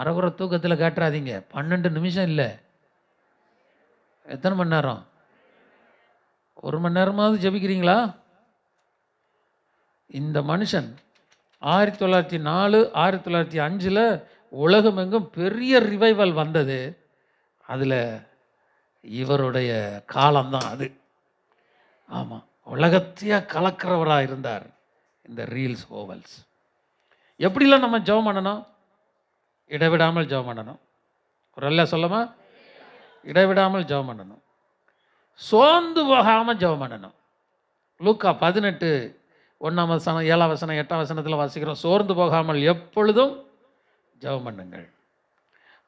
அரகுற தூக்கத்தில் காட்டுறாதீங்க பன்னெண்டு நிமிஷம் இல்லை எத்தனை மணி நேரம் ஒரு மணி நேரமாவது ஜபிக்கிறீங்களா இந்த மனுஷன் ஆயிரத்தி தொள்ளாயிரத்தி நாலு ஆயிரத்தி தொள்ளாயிரத்தி அஞ்சில் உலகமெங்கும் பெரிய ரிவைவல் வந்தது அதில் இவருடைய காலம்தான் அது ஆமாம் உலகத்தையே கலக்கிறவராக இருந்தார் இந்த ரீல்ஸ் ஓவல்ஸ் எப்படிலாம் நம்ம ஜெபம் பண்ணணும் இடைவிடாமல் ஜெபம் பண்ணணும் குரல்ல சொல்லமா இடைவிடாமல் ஜெபம் பண்ணணும் சோர்ந்து போகாமல் ஜெபம் பண்ணணும் லூக்கா பதினெட்டு ஒன்றாம் வசனம் ஏழாம் வசனம் எட்டாம் வசனத்தில் வாசிக்கிறோம் சோர்ந்து போகாமல் எப்பொழுதும் ஜபம் பண்ணுங்கள்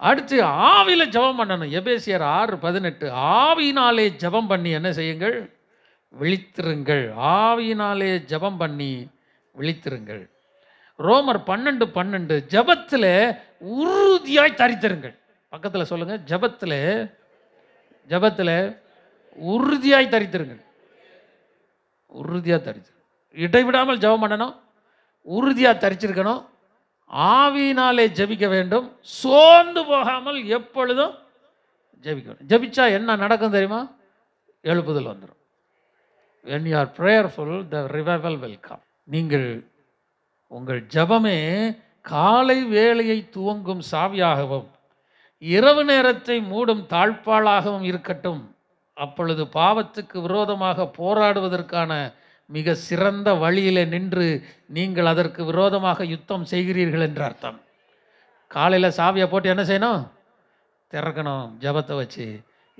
அடுத்து ஆவியில் ஜபம் பண்ணணும் எபேசியர் ஆறு பதினெட்டு ஆவியினாலே ஜபம் பண்ணி என்ன செய்யுங்கள் விழித்திருங்கள் ஆவியினாலே ஜபம் பண்ணி விழித்திருங்கள் ரோமர் பன்னெண்டு பன்னெண்டு ஜபத்தில் உறுதியாய் தரித்திருங்கள் பக்கத்தில் சொல்லுங்கள் ஜபத்தில் ஜபத்தில் உறுதியாய் தரித்திருங்கள் உறுதியாக தரித்து இடைவிடாமல் ஜெபம் பண்ணணும் உறுதியாக தரிச்சிருக்கணும் ஆவியினாலே ஜபிக்க வேண்டும் சோர்ந்து போகாமல் எப்பொழுதும் ஜபிக்கணும் ஜபிச்சா என்ன நடக்கும் தெரியுமா எழுப்புதல் வந்துடும் when you are prayerful the revival welcome நீங்கள் உங்கள் ஜபமே காலை வேலையை துவங்கும் சாவியாகவும் இரவு நேரத்தை மூடும் தாழ்பாளாகவும் இருக்கட்டும் அப்பொழுது பாவத்துக்கு விரோதமாக போராடுவதற்கான மிக சிறந்த வழியில் நின்று நீங்கள் அதற்கு விரோதமாக யுத்தம் செய்கிறீர்கள் என்று அர்த்தம் காலையில் சாவியை போட்டு என்ன செய்யணும் திறக்கணும் ஜபத்தை வச்சு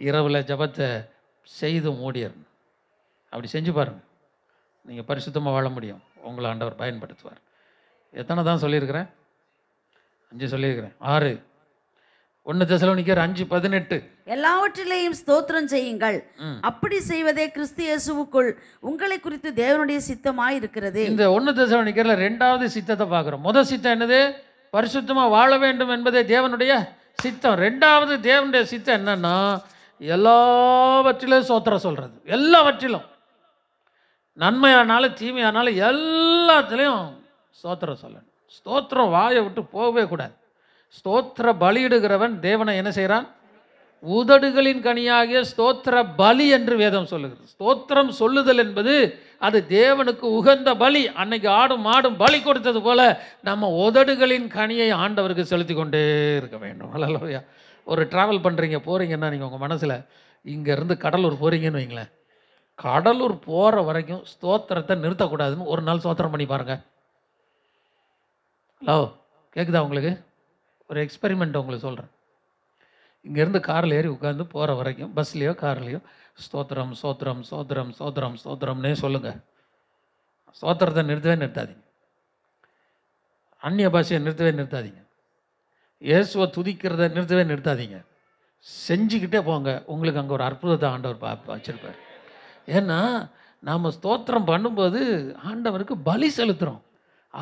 இரவில் ஜபத்தை செய்து மூடிடணும் அப்படி செஞ்சு பாருங்கள் நீங்கள் பரிசுத்தமாக வாழ முடியும் உங்களை ஆண்டவர் பயன்படுத்துவார் எத்தனை தான் சொல்லியிருக்கிறேன் அஞ்சு சொல்லியிருக்கிறேன் ஆறு ஒன்று தெசலோனிக்கர் அஞ்சு பதினெட்டு எல்லாவற்றிலேயும் ஸ்தோத்திரம் செய்யுங்கள் அப்படி செய்வதே கிறிஸ்து இயேசுவுக்குள் உங்களை குறித்து தேவனுடைய சித்தமாக இருக்கிறது இந்த ஒன்று தெசலோனிக்கர்ல ரெண்டாவது சித்தத்தை பார்க்குறோம் முதல் சித்தம் என்னது பரிசுத்தமாக வாழ வேண்டும் என்பதே தேவனுடைய சித்தம் ரெண்டாவது தேவனுடைய சித்தம் என்னன்னா எல்லாவற்றிலும் சோத்திரம் சொல்கிறது எல்லாவற்றிலும் நன்மையானாலும் தீமையானாலும் எல்லாத்துலேயும் சோத்திரம் சொல்லணும் ஸ்தோத்திரம் வாயை விட்டு போகவே கூடாது ஸ்தோத்திர பலியிடுகிறவன் தேவனை என்ன செய்கிறான் உதடுகளின் கனியாகிய ஸ்தோத்திர பலி என்று வேதம் சொல்லுகிறது ஸ்தோத்திரம் சொல்லுதல் என்பது அது தேவனுக்கு உகந்த பலி அன்னைக்கு ஆடும் ஆடும் பலி கொடுத்தது போல நம்ம உதடுகளின் கனியை ஆண்டவருக்கு செலுத்தி கொண்டே இருக்க வேண்டும் அல்லவையா ஒரு ட்ராவல் பண்ணுறீங்க போகிறீங்கன்னா நீங்கள் உங்கள் மனசில் இங்கேருந்து கடலூர் போகிறீங்கன்னு வைங்களேன் கடலூர் போகிற வரைக்கும் ஸ்தோத்திரத்தை நிறுத்தக்கூடாதுன்னு ஒரு நாள் ஸ்தோத்திரம் பண்ணி பாருங்கள் ஹலோ கேட்குதா உங்களுக்கு ஒரு எக்ஸ்பெரிமெண்ட் உங்களுக்கு சொல்கிறேன் இங்கேருந்து காரில் ஏறி உட்காந்து போகிற வரைக்கும் பஸ்லேயோ கார்லேயோ ஸ்தோத்திரம் சோத்திரம் சோத்திரம் சோத்திரம் சோத்திரம்னே சொல்லுங்கள் சோத்திரத்தை நிறுத்தவே நிறுத்தாதீங்க அந்நிய பாஷையை நிறுத்தவே நிறுத்தாதீங்க இயேசுவை துதிக்கிறத நிறுத்தவே நிறுத்தாதீங்க செஞ்சுக்கிட்டே போங்க உங்களுக்கு அங்கே ஒரு அற்புதத்தை ஆண்டவர் பா வச்சுருப்பார் ஏன்னா நாம் ஸ்தோத்திரம் பண்ணும்போது ஆண்டவருக்கு பலி செலுத்துகிறோம்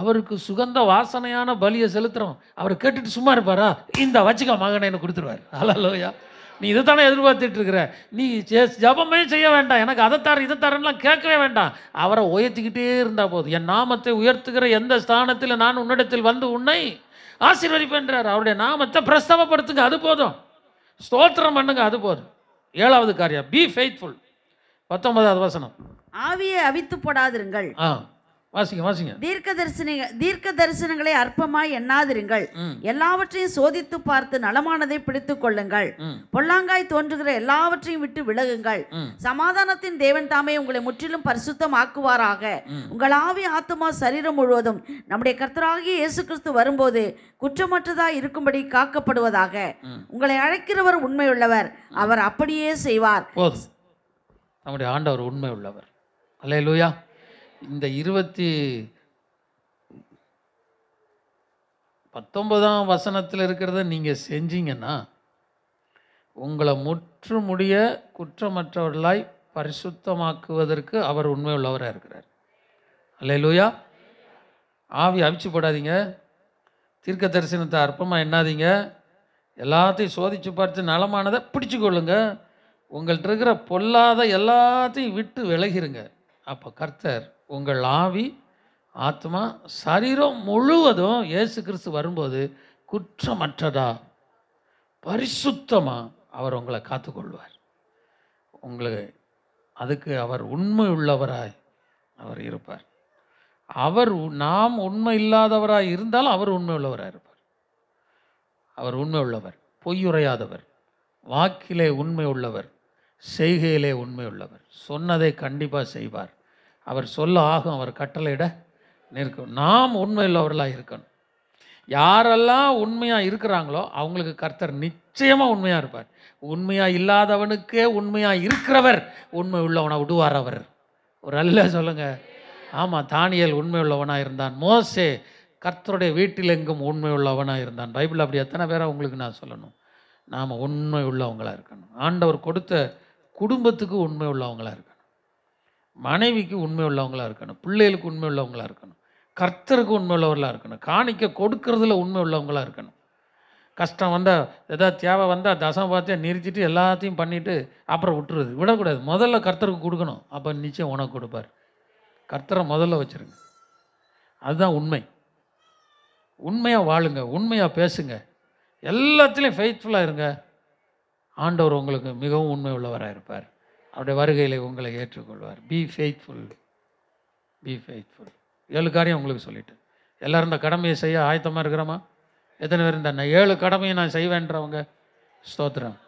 அவருக்கு சுகந்த வாசனையான பலியை செலுத்துகிறோம் அவர் கேட்டுட்டு சும்மா இருப்பாரா இந்த வச்சுக்க மகனை எனக்கு கொடுத்துருவார் அலலோயா நீ இதை தானே எதிர்பார்த்துட்டு இருக்கிற நீ ஜபமே செய்ய வேண்டாம் எனக்கு அதை தர இதை தரேன்லாம் கேட்கவே வேண்டாம் அவரை உயர்த்திக்கிட்டே இருந்தால் போதும் என் நாமத்தை உயர்த்துகிற எந்த ஸ்தானத்தில் நான் உன்னிடத்தில் வந்து உன்னை ஆசீர்வதிப்பேன்றார் அவருடைய நாமத்தை பிரஸ்தவப்படுத்துங்க அது போதும் ஸ்தோத்திரம் பண்ணுங்க அது போதும் ஏழாவது காரியம் பி ஃபெய்த்ஃபுல் பத்தொன்பதாவது வசனம் ஆவியை அவித்து போடாதிருங்கள் ஆ வாசிங்க வாசிங்க தீர்க்க தரிசனங்க தீர்க்க தரிசனங்களை அற்பமாய் எண்ணாதிருங்கள் எல்லாவற்றையும் சோதித்து பார்த்து நலமானதை பிடித்துக் கொள்ளுங்கள் பொல்லாங்காய் தோன்றுகிற எல்லாவற்றையும் விட்டு விலகுங்கள் சமாதானத்தின் தேவன் தாமே உங்களை முற்றிலும் பரிசுத்தம் ஆக்குவாராக உங்கள் ஆவி ஆத்மா சரீரம் முழுவதும் நம்முடைய கர்த்தராகிய இயேசு கிறிஸ்து வரும்போது குற்றமற்றதா இருக்கும்படி காக்கப்படுவதாக உங்களை அழைக்கிறவர் உண்மையுள்ளவர் அவர் அப்படியே செய்வார் நம்முடைய ஆண்டவர் உண்மை உள்ளவர் அல்ல இந்த இருபத்தி பத்தொன்பதாம் வசனத்தில் இருக்கிறத நீங்கள் செஞ்சீங்கன்னா உங்களை முற்றுமுடிய குற்றமற்றவர்களாய் பரிசுத்தமாக்குவதற்கு அவர் உண்மை உள்ளவராக இருக்கிறார் அல்ல லூயா ஆவி அவிச்சு போடாதீங்க தீர்க்க தரிசனத்தை அற்பமாக என்னாதீங்க எல்லாத்தையும் சோதித்து பார்த்து நலமானதை பிடிச்சு கொள்ளுங்க உங்கள்கிட்ட இருக்கிற பொல்லாத எல்லாத்தையும் விட்டு விலகிருங்க அப்போ கர்த்தர் உங்கள் ஆவி ஆத்மா சரீரம் முழுவதும் இயேசு கிறிஸ்து வரும்போது குற்றமற்றதா பரிசுத்தமாக அவர் உங்களை காத்துக்கொள்வார் உங்களுக்கு அதுக்கு அவர் உண்மை உள்ளவராய் அவர் இருப்பார் அவர் நாம் உண்மை இல்லாதவராக இருந்தாலும் அவர் உண்மை உள்ளவராக இருப்பார் அவர் உண்மை உள்ளவர் பொய்யுரையாதவர் வாக்கிலே உண்மை உள்ளவர் செய்கையிலே உண்மை உள்ளவர் சொன்னதை கண்டிப்பாக செய்வார் அவர் சொல்ல ஆகும் அவர் கட்டளையிட நிற்கும் நாம் உண்மையுள்ளவர்களாக இருக்கணும் யாரெல்லாம் உண்மையாக இருக்கிறாங்களோ அவங்களுக்கு கர்த்தர் நிச்சயமாக உண்மையாக இருப்பார் உண்மையாக இல்லாதவனுக்கே உண்மையாக இருக்கிறவர் உண்மை உள்ளவனை விடுவார் அவர் ஒரு அல்ல சொல்லுங்கள் ஆமாம் தானியல் உண்மை உள்ளவனாக இருந்தான் மோசே கர்த்தருடைய வீட்டில் எங்கும் உண்மை உள்ளவனாக இருந்தான் பைபிள் அப்படி எத்தனை பேரை உங்களுக்கு நான் சொல்லணும் நாம் உண்மை உள்ளவங்களாக இருக்கணும் ஆண்டவர் கொடுத்த குடும்பத்துக்கு உண்மை உள்ளவங்களாக இருக்கணும் மனைவிக்கு உண்மை உள்ளவங்களாக இருக்கணும் பிள்ளைகளுக்கு உண்மை உள்ளவங்களாக இருக்கணும் கர்த்தருக்கு உண்மை உள்ளவர்களாக இருக்கணும் காணிக்க கொடுக்கறதுல உண்மை உள்ளவங்களாக இருக்கணும் கஷ்டம் வந்தால் எதாவது தேவை வந்தால் தசம் பார்த்தியா நிறுத்திட்டு எல்லாத்தையும் பண்ணிவிட்டு அப்புறம் விட்டுருது விடக்கூடாது முதல்ல கர்த்தருக்கு கொடுக்கணும் அப்போ நிச்சயம் உனக்கு கொடுப்பார் கர்த்தரை முதல்ல வச்சுருங்க அதுதான் உண்மை உண்மையாக வாழுங்க உண்மையாக பேசுங்க எல்லாத்துலேயும் ஃபெய்த்ஃபுல்லாக இருங்க ஆண்டவர் உங்களுக்கு மிகவும் உண்மை உள்ளவராக இருப்பார் அவருடைய வருகையில் உங்களை ஏற்றுக்கொள்வார் பி ஃபெய்த்ஃபுல் பி ஃபெய்த்ஃபுல் ஏழு காரியம் உங்களுக்கு சொல்லிட்டு எல்லோரும் இந்த கடமையை செய்ய ஆயத்தமாக இருக்கிறோமா எத்தனை பேர் இந்த ஏழு கடமையை நான் செய்வேன்றவங்க ஸ்தோத்திரம்